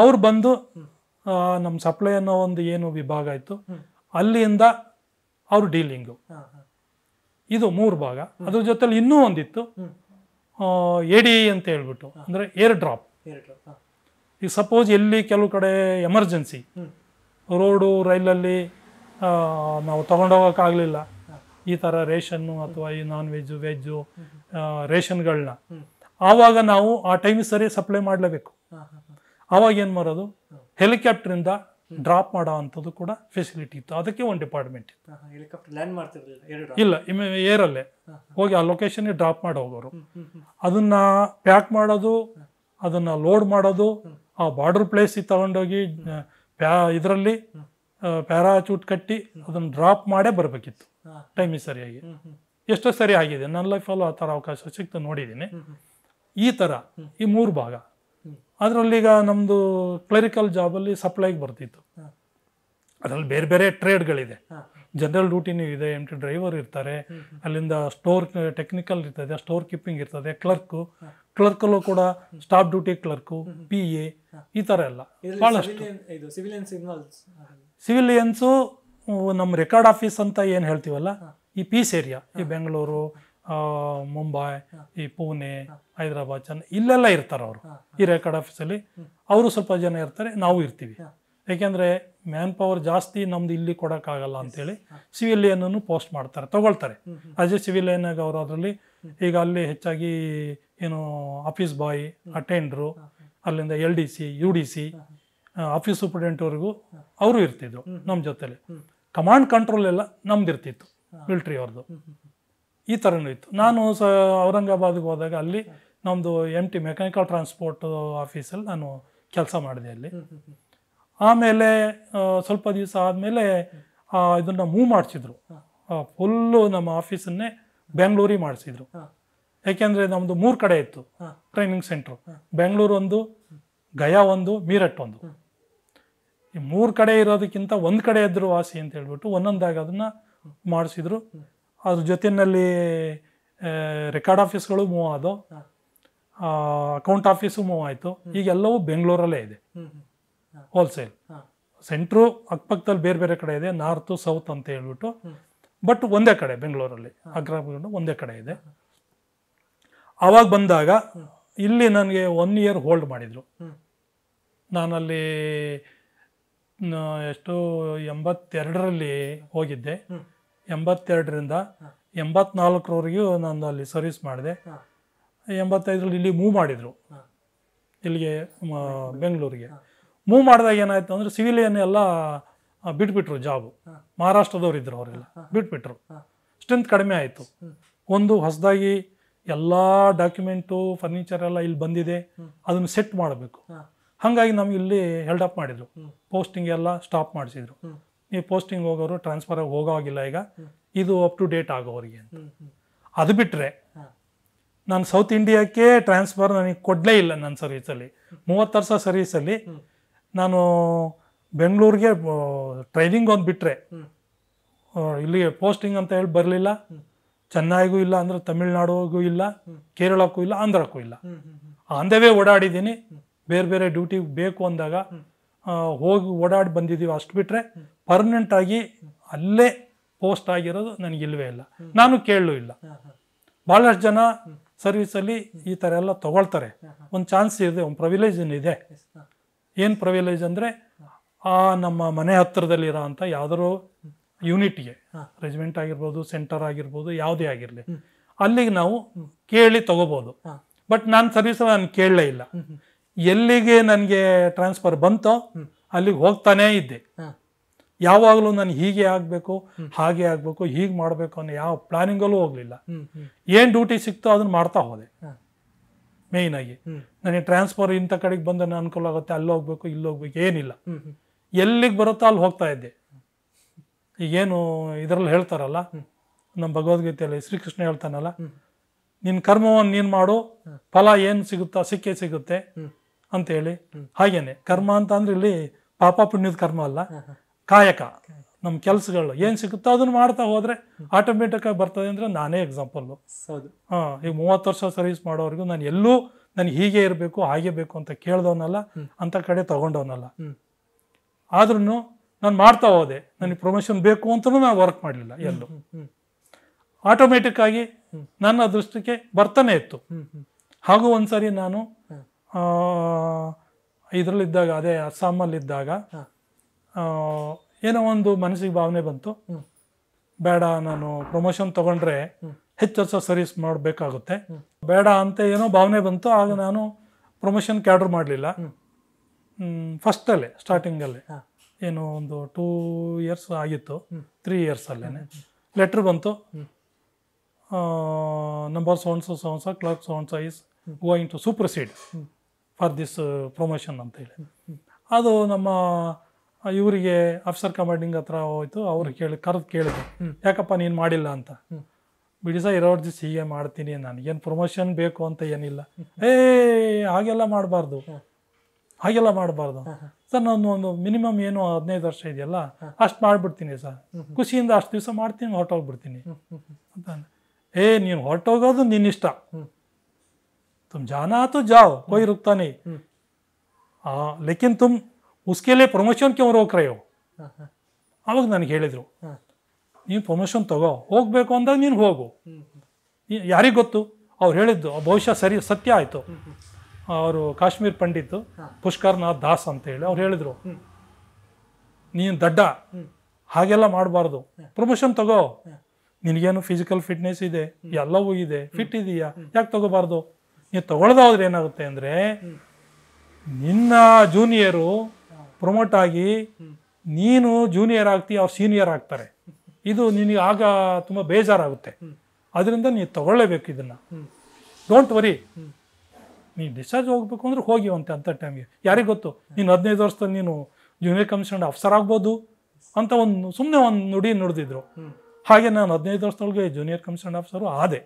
[SPEAKER 2] ಅವ್ರು ಬಂದು ನಮ್ಮ ಸಪ್ಲೈ ಅನ್ನೋ ಒಂದು ಏನು ವಿಭಾಗ ಇತ್ತು ಅಲ್ಲಿಂದ ಅವ್ರ ಡೀಲಿಂಗು ಇದು ಮೂರು ಭಾಗ ಅದ್ರ ಜೊತೆಲಿ ಇನ್ನೂ ಒಂದಿತ್ತು ಎಡಿ ಅಂತ ಹೇಳ್ಬಿಟ್ಟು ಅಂದರೆ ಏರ್ ಡ್ರಾಪ್ ಈಗ ಸಪೋಸ್ ಎಲ್ಲಿ ಕೆಲವು ಕಡೆ ಎಮರ್ಜೆನ್ಸಿ ರೋಡು ರೈಲಲ್ಲಿ ನಾವು ತಗೊಂಡೋಗೋಕ್ಕಾಗಲಿಲ್ಲ ಈ ಥರ ರೇಷನ್ನು ಅಥವಾ ಈ ನಾನ್ ವೆಜ್ಜು ವೆಜ್ಜು ರೇಷನ್ಗಳನ್ನ ಆವಾಗ ನಾವು ಆ ಟೈಮಿಗೆ ಸರಿ ಸಪ್ಲೈ ಮಾಡಲೇಬೇಕು ಆವಾಗ ಏನು ಮಾಡೋದು ಹೆಲಿಕಾಪ್ಟ್ರಿಂದ ಡ್ರಾಪ್ ಮಾಡೋ ಅಂಥದ್ದು ಕೂಡ ಫೆಸಿಲಿಟಿ ಇತ್ತು ಅದಕ್ಕೆ ಒಂದು ಡಿಪಾರ್ಟ್ಮೆಂಟ್
[SPEAKER 1] ಇತ್ತು ಲ್ಯಾಂಡ್ ಮಾಡ್ತಿರಲಿಲ್ಲ
[SPEAKER 2] ಇಲ್ಲ ಏರಲ್ಲೇ ಹೋಗಿ ಆ ಲೊಕೇಶನ್ಗೆ ಡ್ರಾಪ್ ಮಾಡಿ ಹೋಗೋರು ಅದನ್ನ ಪ್ಯಾಕ್ ಮಾಡೋದು ಅದನ್ನ ಲೋಡ್ ಮಾಡೋದು ಆ ಬಾರ್ಡರ್ ಪ್ಲೇಸಿಗೆ ತಗೊಂಡೋಗಿ ಪ್ಯಾ ಇದರಲ್ಲಿ ಪ್ಯಾರಾಚೂಟ್ ಕಟ್ಟಿ ಅದನ್ನು ಡ್ರಾಪ್ ಮಾಡೇ ಬರಬೇಕಿತ್ತು ಟೈಮಿಗೆ ಸರಿಯಾಗಿ ಎಷ್ಟೋ ಸರಿ ಆಗಿದೆ ನನ್ನ ಲೈಫಲ್ಲೂ ಆ ಥರ ಅವಕಾಶ ಸಿಕ್ತು ನೋಡಿದ್ದೀನಿ ಈ ಥರ ಈ ಮೂರು ಭಾಗ ಅದರಲ್ಲೀಗ ನಮ್ಮದು ಕ್ಲರಿಕಲ್ ಜಾಬಲ್ಲಿ ಸಪ್ಲೈಗೆ ಬರ್ತಿತ್ತು ಅದರಲ್ಲಿ ಬೇರೆ ಬೇರೆ ಟ್ರೇಡ್ಗಳಿದೆ ಜನರಲ್ ಡ್ಯೂಟಿನೂ ಇದೆ ಎಮ್ ಟಿ ಡ್ರೈವರ್ ಇರ್ತಾರೆ ಅಲ್ಲಿಂದ ಸ್ಟೋರ್ ಟೆಕ್ನಿಕಲ್ ಇರ್ತದೆ ಸ್ಟೋರ್ ಕೀಪಿಂಗ್ ಇರ್ತದೆ ಕ್ಲರ್ಕು ಕ್ಲರ್ಕಲ್ಲೂ ಕೂಡ staff duty clerk P A ಈ ಥರ ಎಲ್ಲ ಭಾಳಷ್ಟು ಸಿವಿಲಿಯನ್ಸು ನಮ್ಮ ರೆಕಾರ್ಡ್ ಆಫೀಸ್ ಅಂತ ಏನು ಹೇಳ್ತೀವಲ್ಲ ಈ ಪೀಸ್ ಏರಿಯಾ ಈ ಬೆಂಗಳೂರು ಮುಂಬೈ ಈ ಪುಣೆ ಹೈದರಾಬಾದ್ ಚೆನ್ನೈ ಇಲ್ಲೆಲ್ಲ ಇರ್ತಾರೆ ಅವರು ಈ ರೆಕಾರ್ಡ್ ಆಫೀಸಲ್ಲಿ ಅವರು ಸ್ವಲ್ಪ ಜನ ಇರ್ತಾರೆ ನಾವು ಇರ್ತೀವಿ ಏಕೆಂದರೆ ಮ್ಯಾನ್ ಪವರ್ ಜಾಸ್ತಿ ನಮ್ದು ಇಲ್ಲಿ ಕೊಡೋಕ್ಕಾಗಲ್ಲ ಅಂತೇಳಿ ಸಿವಿಲಿಯನ್ನನ್ನು ಪೋಸ್ಟ್ ಮಾಡ್ತಾರೆ ತಗೊಳ್ತಾರೆ ಅಜೆ ಆಗ ಅವರು ಅದರಲ್ಲಿ ಈಗ ಅಲ್ಲಿ ಹೆಚ್ಚಾಗಿ ಏನು ಆಫೀಸ್ ಬಾಯ್ ಅಟೆಂಡ್ರು ಅಲ್ಲಿಂದ L D C U D C office ಸೂಪ್ರಿಡೆಂಟ್ವರೆಗೂ ಅವರು ಇರ್ತಿದ್ರು ನಮ್ಮ ಜೊತೆಲಿ ಕಮಾಂಡ್ ಕಂಟ್ರೋಲ್ ಎಲ್ಲ ಇರ್ತಿತ್ತು ಮಿಲ್ಟ್ರಿ ಅವ್ರದ್ದು ಈ ಥರನೂ ಇತ್ತು ನಾನು ಸ ಔರಂಗಾಬಾದ್ಗೆ ಹೋದಾಗ ಅಲ್ಲಿ ನಮ್ಮದು ಎಮ್ ಟಿ ಮೆಕ್ಯಾನಿಕಲ್ ಟ್ರಾನ್ಸ್ಪೋರ್ಟ್ ಆಫೀಸಲ್ಲಿ ನಾನು ಕೆಲಸ ಮಾಡಿದೆ ಅಲ್ಲಿ ಆಮೇಲೆ ಸ್ವಲ್ಪ ದಿವಸ ಆದಮೇಲೆ ಇದನ್ನು ಮೂವ್ ಮಾಡಿಸಿದ್ರು ಫುಲ್ಲು ನಮ್ಮ ಆಫೀಸನ್ನೇ ಬೆಂಗಳೂರಿಗೆ ಮಾಡಿಸಿದ್ರು ಯಾಕೆಂದರೆ ನಮ್ಮದು ಮೂರು ಕಡೆ ಇತ್ತು ಟ್ರೈನಿಂಗ್ ಸೆಂಟ್ರು ಬೆಂಗಳೂರು ಒಂದು ಗಯಾ ಒಂದು ಮೀರಟ್ ಒಂದು ಈ ಮೂರು ಕಡೆ ಇರೋದಕ್ಕಿಂತ ಒಂದು ಕಡೆ ಇದ್ರು ವಾಸಿ ಅಂತ ಹೇಳ್ಬಿಟ್ಟು ಒಂದೊಂದಾಗಿ ಅದನ್ನು ಮಾಡಿಸಿದ್ರು ಅದ್ರ ಜೊತೆಯಲ್ಲಿ ರೆಕಾರ್ಡ್ ಆಫೀಸ್ಗಳು ಮೂವ್ ಆದವು ಅಕೌಂಟ್ ಆಫೀಸು ಮೂವ್ ಆಯಿತು ಈಗೆಲ್ಲವೂ ಬೆಂಗಳೂರಲ್ಲೇ ಇದೆ ಹೋಲ್ಸೇಲ್ ಸೆಂಟ್ರು ಅಕ್ಕಪಕ್ಕದಲ್ಲಿ ಬೇರೆ ಬೇರೆ ಕಡೆ ಇದೆ ನಾರ್ತು ಸೌತ್ ಅಂತ ಹೇಳ್ಬಿಟ್ಟು ಬಟ್ ಒಂದೇ ಕಡೆ ಬೆಂಗಳೂರಲ್ಲಿ ಅಗ್ರ ಒಂದೇ ಕಡೆ ಇದೆ ಆವಾಗ ಬಂದಾಗ ಇಲ್ಲಿ ನನಗೆ ಒನ್ ಇಯರ್ ಹೋಲ್ಡ್ ಮಾಡಿದರು ನಾನಲ್ಲಿ ಎಷ್ಟು ಎಂಬತ್ತೆರಡರಲ್ಲಿ ಹೋಗಿದ್ದೆ ಎಂಬತ್ತೆರಡರಿಂದ ಎಂಬತ್ನಾಲ್ಕರವರೆಗೂ ನಾನು ಅಲ್ಲಿ ಸರ್ವಿಸ್ ಮಾಡಿದೆ ಎಂಬತ್ತೈದರಲ್ಲಿ ಇಲ್ಲಿ ಮೂವ್ ಮಾಡಿದರು ಇಲ್ಲಿಗೆ ಬೆಂಗಳೂರಿಗೆ ಮೂವ್ ಮಾಡಿದಾಗ ಏನಾಯಿತು ಅಂದರೆ ಸಿವಿಲಿಯನ್ ಎಲ್ಲ ಬಿಟ್ಬಿಟ್ರು ಜಾಬು ಮಹಾರಾಷ್ಟ್ರದವ್ರು ಇದ್ದರು ಅವರೆಲ್ಲ ಬಿಟ್ಬಿಟ್ರು ಸ್ಟ್ರೆಂತ್ ಕಡಿಮೆ ಆಯಿತು ಒಂದು ಹೊಸದಾಗಿ ಎಲ್ಲ ಡಾಕ್ಯುಮೆಂಟು ಫರ್ನಿಚರ್ ಎಲ್ಲ ಇಲ್ಲಿ ಬಂದಿದೆ ಅದನ್ನು ಸೆಟ್ ಮಾಡಬೇಕು ಹಾಗಾಗಿ ನಮ್ಗೆ ಇಲ್ಲಿ ಹೆಲ್ಡಪ್ ಮಾಡಿದ್ರು ಪೋಸ್ಟಿಂಗ್ ಎಲ್ಲ ಸ್ಟಾಪ್ ಮಾಡಿಸಿದ್ರು ನೀವು ಪೋಸ್ಟಿಂಗ್ ಹೋಗೋರು ಟ್ರಾನ್ಸ್ಫರ್ ಆಗಿ ಆಗಿಲ್ಲ ಈಗ ಇದು ಅಪ್ ಟು ಡೇಟ್ ಆಗೋರಿಗೆ ಅಂತ ಅದು ಬಿಟ್ಟರೆ ನಾನು ಸೌತ್ ಇಂಡಿಯಾಕ್ಕೆ ಟ್ರಾನ್ಸ್ಫರ್ ನನಗೆ ಕೊಡಲೇ ಇಲ್ಲ ನನ್ನ ಸರ್ವಿಸಲ್ಲಿ ಮೂವತ್ತು ವರ್ಷ ಸರ್ವಿಸಲ್ಲಿ ನಾನು ಬೆಂಗಳೂರಿಗೆ ಟ್ರೈನಿಂಗ್ ಒಂದು ಬಿಟ್ಟರೆ ಇಲ್ಲಿ ಪೋಸ್ಟಿಂಗ್ ಅಂತ ಹೇಳಿ ಬರಲಿಲ್ಲ ಚೆನ್ನೈಗೂ ಇಲ್ಲ ಅಂದರೆ ತಮಿಳ್ನಾಡುಗೂ ಇಲ್ಲ ಕೇರಳಕ್ಕೂ ಇಲ್ಲ ಆಂಧ್ರಕ್ಕೂ ಇಲ್ಲ ಆಂಧ್ರವೇ ಓಡಾಡಿದ್ದೀನಿ ಬೇರೆ ಬೇರೆ ಡ್ಯೂಟಿ ಬೇಕು ಅಂದಾಗ ಹೋಗಿ ಓಡಾಡಿ ಬಂದಿದ್ದೀವಿ ಅಷ್ಟು ಬಿಟ್ಟರೆ ಪರ್ಮನೆಂಟ್ ಆಗಿ ಅಲ್ಲೇ ಪೋಸ್ಟ್ ಆಗಿರೋದು ನನಗೆ ಇಲ್ಲ ನಾನು ಕೇಳಲೂ ಇಲ್ಲ ಭಾಳಷ್ಟು ಜನ ಸರ್ವಿಸಲ್ಲಿ ಈ ಥರ ಎಲ್ಲ ತೊಗೊಳ್ತಾರೆ ಒಂದು ಚಾನ್ಸ್ ಇದೆ ಒಂದು ಪ್ರಿವಿಲೇಜ್ ಇದೆ ಏನು ಪ್ರಿವಿಲೇಜ್ ಅಂದರೆ ಆ ನಮ್ಮ ಮನೆ ಹತ್ತಿರದಲ್ಲಿರೋ ಅಂಥ ಯೂನಿಟ್ಗೆ ರೆಜಿಮೆಂಟ್ ಆಗಿರ್ಬೋದು ಸೆಂಟರ್ ಆಗಿರ್ಬೋದು ಯಾವುದೇ ಆಗಿರಲಿ ಅಲ್ಲಿಗೆ ನಾವು ಕೇಳಿ ತೊಗೋಬೋದು ಬಟ್ ನಾನು ಸರ್ವಿಸ್ ನಾನು ಕೇಳಲೇ ಇಲ್ಲ ಎಲ್ಲಿಗೆ ನನಗೆ ಟ್ರಾನ್ಸ್ಫರ್ ಬಂತೋ ಅಲ್ಲಿಗೆ ಹೋಗ್ತಾನೇ ಇದ್ದೆ ಯಾವಾಗಲೂ ನಾನು ಹೀಗೆ ಆಗಬೇಕು ಹಾಗೆ ಆಗಬೇಕು ಹೀಗೆ ಮಾಡಬೇಕು ಅನ್ನೋ ಯಾವ ಪ್ಲಾನಿಂಗಲ್ಲೂ ಹೋಗಲಿಲ್ಲ ಏನು ಡ್ಯೂಟಿ ಸಿಕ್ತೋ ಅದನ್ನು ಮಾಡ್ತಾ ಹೋದೆ ಮೇಯ್ನ್ ಆಗಿ ನನಗೆ ಟ್ರಾನ್ಸ್ಫರ್ ಇಂಥ ಕಡೆಗೆ ಬಂದ ಅನುಕೂಲ ಆಗುತ್ತೆ ಅಲ್ಲಿ ಹೋಗ್ಬೇಕು ಇಲ್ಲಿ ಹೋಗ್ಬೇಕು ಏನಿಲ್ಲ ಎಲ್ಲಿಗೆ ಬರುತ್ತೋ ಅಲ್ಲಿ ಹೋಗ್ತಾ ಇದ್ದೆ ಈಗೇನು ಇದರಲ್ಲಿ ಹೇಳ್ತಾರಲ್ಲ ನಮ್ಮ ಭಗವದ್ಗೀತೆಯಲ್ಲಿ ಶ್ರೀಕೃಷ್ಣ ಹೇಳ್ತಾನಲ್ಲ ನಿನ್ನ ಕರ್ಮವನ್ನು ನೀನು ಮಾಡು ಫಲ ಏನು ಸಿಗುತ್ತೋ ಸಿಕ್ಕೇ ಸಿಗುತ್ತೆ ಅಂತ ಹೇಳಿ ಹಾಗೇನೆ ಕರ್ಮ ಅಂತ ಅಂದ್ರೆ ಇಲ್ಲಿ ಪಾಪ ಪುಣ್ಯದ ಕರ್ಮ ಅಲ್ಲ ಕಾಯಕ ನಮ್ಮ ಕೆಲಸಗಳು ಏನು ಸಿಗುತ್ತೋ ಅದನ್ನ ಮಾಡ್ತಾ ಆಟೋಮೆಟಿಕ್ ಆಗಿ ಬರ್ತದೆ ಅಂದ್ರೆ ನಾನೇ ಎಕ್ಸಾಂಪಲ್ ಹಾಂ ಈಗ ಮೂವತ್ತು ವರ್ಷ ಸರ್ವಿಸ್ ಮಾಡೋವರೆಗೂ ನಾನು ಎಲ್ಲೂ ನನಗೆ ಹೀಗೆ ಇರಬೇಕು ಹಾಗೆ ಬೇಕು ಅಂತ ಕೇಳ್ದವನಲ್ಲ ಅಂತ ಕಡೆ ತಗೊಂಡವನಲ್ಲ ಆದ್ರೂ ನಾನು ಮಾಡ್ತಾ ಹೋದೆ ನನಗೆ ಪ್ರಮೋಷನ್ ಬೇಕು ಅಂತಲೂ ನಾನು ವರ್ಕ್ ಮಾಡಲಿಲ್ಲ ಎಲ್ಲೂ ಆಗಿ ನನ್ನ ಅದೃಷ್ಟಕ್ಕೆ ಬರ್ತಾನೆ ಇತ್ತು ಹಾಗೂ ಒಂದ್ಸರಿ ನಾನು ಇದರಲ್ಲಿದ್ದಾಗ ಅದೇ ಅಸ್ಸಾಮಲ್ಲಿದ್ದಾಗ ಏನೋ ಒಂದು ಮನಸ್ಸಿಗೆ ಭಾವನೆ ಬಂತು ಬೇಡ ನಾನು ಪ್ರಮೋಷನ್ ತಗೊಂಡ್ರೆ ಹೆಚ್ಚು ವರ್ಷ ಸರ್ವಿಸ್ ಮಾಡಬೇಕಾಗುತ್ತೆ ಬೇಡ ಅಂತ ಏನೋ ಭಾವನೆ ಬಂತು ಆಗ ನಾನು ಪ್ರಮೋಷನ್ ಕ್ಯಾಡ್ರ್ ಮಾಡಲಿಲ್ಲ ಫಸ್ಟಲ್ಲೇ ಸ್ಟಾರ್ಟಿಂಗಲ್ಲಿ ಏನೋ ಒಂದು ಟೂ ಇಯರ್ಸ್ ಆಗಿತ್ತು ತ್ರೀ ಇಯರ್ಸಲ್ಲೇ ಲೆಟ್ರ್ ಬಂತು ನಂಬರ್ ಸೋನ್ಸು ಸೋನ್ಸ ಕ್ಲರ್ಕ್ ಸೋನ್ಸ is going to supersede for this promotion ಅಂತ ಹೇಳಿ ಅದು ನಮ್ಮ ಇವರಿಗೆ ಆಫೀಸರ್ ಕಮಾಂಡಿಂಗ್ ಹತ್ರ ಹೋಯ್ತು ಅವ್ರು ಕೇಳಿ ಕರೆದು ಕೇಳಿದೆ ಯಾಕಪ್ಪ ನೀನು ಮಾಡಿಲ್ಲ ಅಂತ ಬಿಡಿಸ ಇರೋರ್ ದಿವ್ಸ ಹೀಗೆ ಮಾಡ್ತೀನಿ ಏನು ಪ್ರೊಮೋಷನ್ ಬೇಕು ಅಂತ ಏನಿಲ್ಲ ಏ ಹಾಗೆಲ್ಲ ಮಾಡಬಾರ್ದು ಹಾಗೆಲ್ಲ ಮಾಡಬಾರ್ದು ಸರ್ ನಾನು ಒಂದು ಮಿನಿಮಮ್ ಏನು ಹದಿನೈದು ವರ್ಷ ಇದೆಯಲ್ಲ ಅಷ್ಟು ಮಾಡಿಬಿಡ್ತೀನಿ ಸರ್ ಖುಷಿಯಿಂದ ಅಷ್ಟು ದಿವಸ ಮಾಡ್ತೀನಿ ಹೊರಟೋಗ್ಬಿಡ್ತೀನಿ ಅಂತ ಏ ನೀನು ಹೊರಟೋಗೋದು ನಿನ್ನಿಷ್ಟ तुम जाना तो जाओ कोई रुकता नहीं आ, लेकिन तुम उसके लिए ಪ್ರಮೋಷನ್ रोक रहे हो ಅವಾಗ ನನಗೆ ಹೇಳಿದರು ನೀನು ಪ್ರಮೋಷನ್ ತಗೋ ಹೋಗಬೇಕು ಅಂದಾಗ ನೀನು ಹೋಗು ಯಾರಿಗೆ ಗೊತ್ತು ಅವ್ರು ಹೇಳಿದ್ದು ಬಹುಶಃ ಸರಿ ಸತ್ಯ ಆಯಿತು ಅವರು ಕಾಶ್ಮೀರ್ ಪಂಡಿತ್ ಪುಷ್ಕರ್ನಾಥ್ ದಾಸ್ ಅಂತ ಹೇಳಿ ಅವ್ರು ಹೇಳಿದರು ನೀನು ದಡ್ಡ ಹಾಗೆಲ್ಲ ಮಾಡಬಾರ್ದು ಪ್ರಮೋಷನ್ ತಗೋ ನಿನಗೇನು ಫಿಸಿಕಲ್ ಫಿಟ್ನೆಸ್ ಇದೆ ಎಲ್ಲವೂ ಇದೆ ಫಿಟ್ ಇದೆಯಾ ಯಾಕೆ ತಗೋಬಾರ್ದು ನೀವು ತಗೊಳ್ದಾದ್ರೆ ಏನಾಗುತ್ತೆ ಅಂದರೆ ನಿನ್ನ ಜೂನಿಯರು ಪ್ರಮೋಟ್ ಆಗಿ ನೀನು ಜೂನಿಯರ್ ಆಗ್ತಿ ಅವ್ರು ಸೀನಿಯರ್ ಆಗ್ತಾರೆ ಇದು ನಿನಗೆ ಆಗ ತುಂಬ ಬೇಜಾರಾಗುತ್ತೆ ಅದರಿಂದ ನೀವು ತಗೊಳ್ಳೇಬೇಕು ಇದನ್ನು ಡೋಂಟ್ ವರಿ ನೀನು ಡಿಸ್ಚಾರ್ಜ್ ಹೋಗ್ಬೇಕು ಅಂದ್ರೆ ಅಂತೆ ಅಂಥ ಟೈಮ್ಗೆ ಯಾರಿಗೆ ಗೊತ್ತು ನೀನು ಹದಿನೈದು ವರ್ಷದಲ್ಲಿ ನೀನು ಜೂನಿಯರ್ ಕಮಿಷನ್ ಅಫ್ಸರ್ ಆಗ್ಬೋದು ಅಂತ ಒಂದು ಸುಮ್ಮನೆ ಒಂದು ನುಡಿ ನುಡಿದಿದ್ರು ಹಾಗೆ ನಾನು ಹದಿನೈದು ವರ್ಷದೊಳಗೆ ಜೂನಿಯರ್ ಕಮಿಷನ್ ಆಫೀಸರು ಆದೆ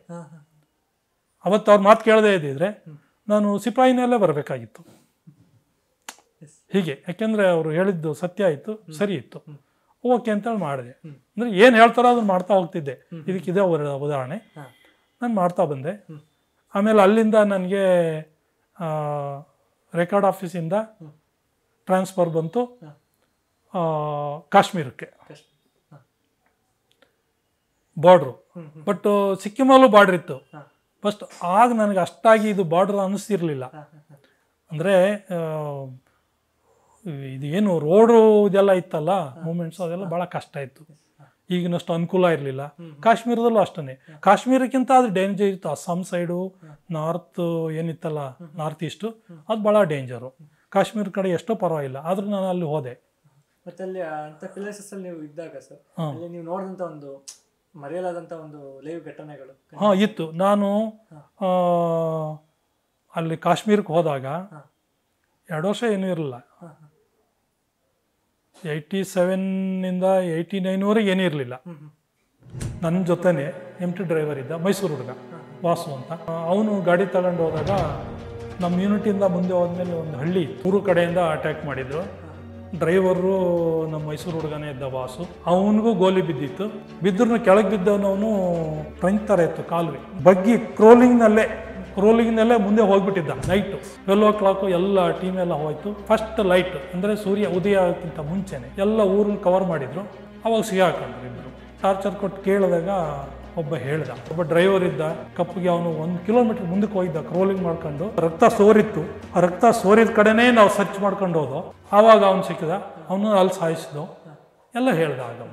[SPEAKER 2] ಅವತ್ತು ಅವ್ರ ಮಾತು ಕೇಳದೇ ಇದ್ದಿದ್ರೆ ನಾನು ಸಿಪಾಯಿನಲ್ಲೇ ಬರಬೇಕಾಗಿತ್ತು ಹೀಗೆ ಯಾಕೆಂದ್ರೆ ಅವರು ಹೇಳಿದ್ದು ಸತ್ಯ ಇತ್ತು ಸರಿ ಇತ್ತು ಓಕೆ ಅಂತೇಳಿ ಮಾಡಿದೆ ಅಂದರೆ ಏನು ಹೇಳ್ತಾರೋ ಅದನ್ನು ಮಾಡ್ತಾ ಹೋಗ್ತಿದ್ದೆ ಇದಕ್ಕೆ ಇದೇ ಉದಾಹರಣೆ ನಾನು ಮಾಡ್ತಾ ಬಂದೆ ಆಮೇಲೆ ಅಲ್ಲಿಂದ ನನಗೆ ರೆಕಾರ್ಡ್ ಆಫೀಸಿಂದ ಟ್ರಾನ್ಸ್ಫರ್ ಬಂತು ಕಾಶ್ಮೀರಕ್ಕೆ ಬಾರ್ಡ್ರು ಬಟ್ ಸಿಕ್ಕಿಮಲ್ಲೂ ಬಾರ್ಡ್ರ್ ಇತ್ತು ಫಸ್ಟ್ ಆಗ ನನಗೆ ಅಷ್ಟಾಗಿ ಇದು ಬಾರ್ಡರ್ ಅನ್ನಿಸ್ತಿರಲಿಲ್ಲ ಅಂದರೆ ಇದು ಏನು ರೋಡು ಇದೆಲ್ಲ ಇತ್ತಲ್ಲ ಮೂಮೆಂಟ್ಸ್ ಅದೆಲ್ಲ ಭಾಳ ಕಷ್ಟ ಇತ್ತು ಈಗಿನಷ್ಟು ಅನುಕೂಲ ಇರಲಿಲ್ಲ ಕಾಶ್ಮೀರದಲ್ಲೂ ಅಷ್ಟೇ ಕಾಶ್ಮೀರಕ್ಕಿಂತ ಅದು ಡೇಂಜರ್ ಇತ್ತು ಅಸ್ಸಾಂ ಸೈಡು ನಾರ್ತ್ ಏನಿತ್ತಲ್ಲ ನಾರ್ತ್ ಈಸ್ಟು ಅದು ಭಾಳ ಡೇಂಜರು ಕಾಶ್ಮೀರ ಕಡೆ ಎಷ್ಟೋ ಪರವಾಗಿಲ್ಲ ಆದರೂ ನಾನು ಅಲ್ಲಿ ಹೋದೆ
[SPEAKER 1] ಮತ್ತೆ ಅಲ್ಲಿ ಅಂತ ಪ್ಲೇಸಸ್ ಅಲ್ಲಿ ನೀವು ಇದ್ದಾಗ ಸರ್ ಅಲ್ಲಿ ನೀವು ನೋಡಿದಂತ ಒಂದು ಮರೆಯಲಾದಂಥ ಒಂದು ಲೈವ್ ಘಟನೆಗಳು ಹಾಂ
[SPEAKER 2] ಇತ್ತು ನಾನು ಅಲ್ಲಿ ಕಾಶ್ಮೀರಕ್ಕೆ ಹೋದಾಗ ಎರಡು ವರ್ಷ ಏನೂ ಇರಲಿಲ್ಲ ಏಯ್ಟಿ ಸೆವೆನ್ನಿಂದ ಏಯ್ಟಿ ನೈನ್ವರೆಗೆ ಏನೂ ಇರಲಿಲ್ಲ ನನ್ನ ಜೊತೆನೇ ಎಮ್ ಟಿ ಡ್ರೈವರ್ ಇದ್ದ ಮೈಸೂರು ಹುಡುಗ ವಾಸು ಅಂತ ಅವನು ಗಾಡಿ ತಗೊಂಡು ಹೋದಾಗ ನಮ್ಮ ಯೂನಿಟಿಯಿಂದ ಮುಂದೆ ಹೋದ್ಮೇಲೆ ಒಂದು ಹಳ್ಳಿ ಊರು ಕಡೆಯಿಂದ ಅಟ್ಯಾಕ್ ಮಾಡಿದ್ರು ಡ್ರೈವರು ನಮ್ಮ ಮೈಸೂರು ಹುಡುಗನೇ ಇದ್ದ ವಾಸು ಅವನಿಗೂ ಗೋಲಿ ಬಿದ್ದಿತ್ತು ಬಿದ್ದರೂ ಕೆಳಗೆ ಬಿದ್ದವನವನು ಟ್ರಂಕ್ ಥರ ಇತ್ತು ಕಾಲುವೆ ಬಗ್ಗಿ ಕ್ರೋಲಿಂಗ್ನಲ್ಲೇ ಕ್ರೋಲಿಂಗ್ನಲ್ಲೇ ಮುಂದೆ ಹೋಗ್ಬಿಟ್ಟಿದ್ದ ನೈಟು ಟ್ವೆಲ್ ಓ ಕ್ಲಾಕು ಎಲ್ಲ ಟೀಮ್ ಎಲ್ಲ ಹೋಯ್ತು ಫಸ್ಟ್ ಲೈಟ್ ಅಂದರೆ ಸೂರ್ಯ ಉದಯ ಉದಯಕ್ಕಿಂತ ಮುಂಚೆನೆ ಎಲ್ಲ ಊರನ್ನು ಕವರ್ ಮಾಡಿದ್ರು ಅವಾಗ ಸಿಗಾಕೊಂಡ್ರು ಇಬ್ಬರು ಟಾರ್ಚರ್ ಕೊಟ್ಟು ಕೇಳಿದಾಗ ಒಬ್ಬ ಹೇಳ್ದ ಒಬ್ಬ ಡ್ರೈವರ್ ಇದ್ದ ಕಪ್ಪಿಗೆ ಅವನು ಒಂದು ಕಿಲೋಮೀಟರ್ ಮುಂದಕ್ಕೆ ಹೋಗಿದ್ದ ಕ್ರೋಲಿಂಗ್ ಮಾಡ್ಕೊಂಡು ರಕ್ತ ಸೋರಿತ್ತು ಆ ರಕ್ತ ಸೋರಿದ ಕಡೆನೇ ನಾವು ಸರ್ಚ್ ಮಾಡ್ಕೊಂಡು ಹೋದೋ ಆವಾಗ ಅವನು ಸಿಕ್ಕಿದ ಅವನು ಅಲ್ಲಿ ಸಾಯಿಸಿದೋ ಎಲ್ಲ ಹೇಳ್ದ ಆಗ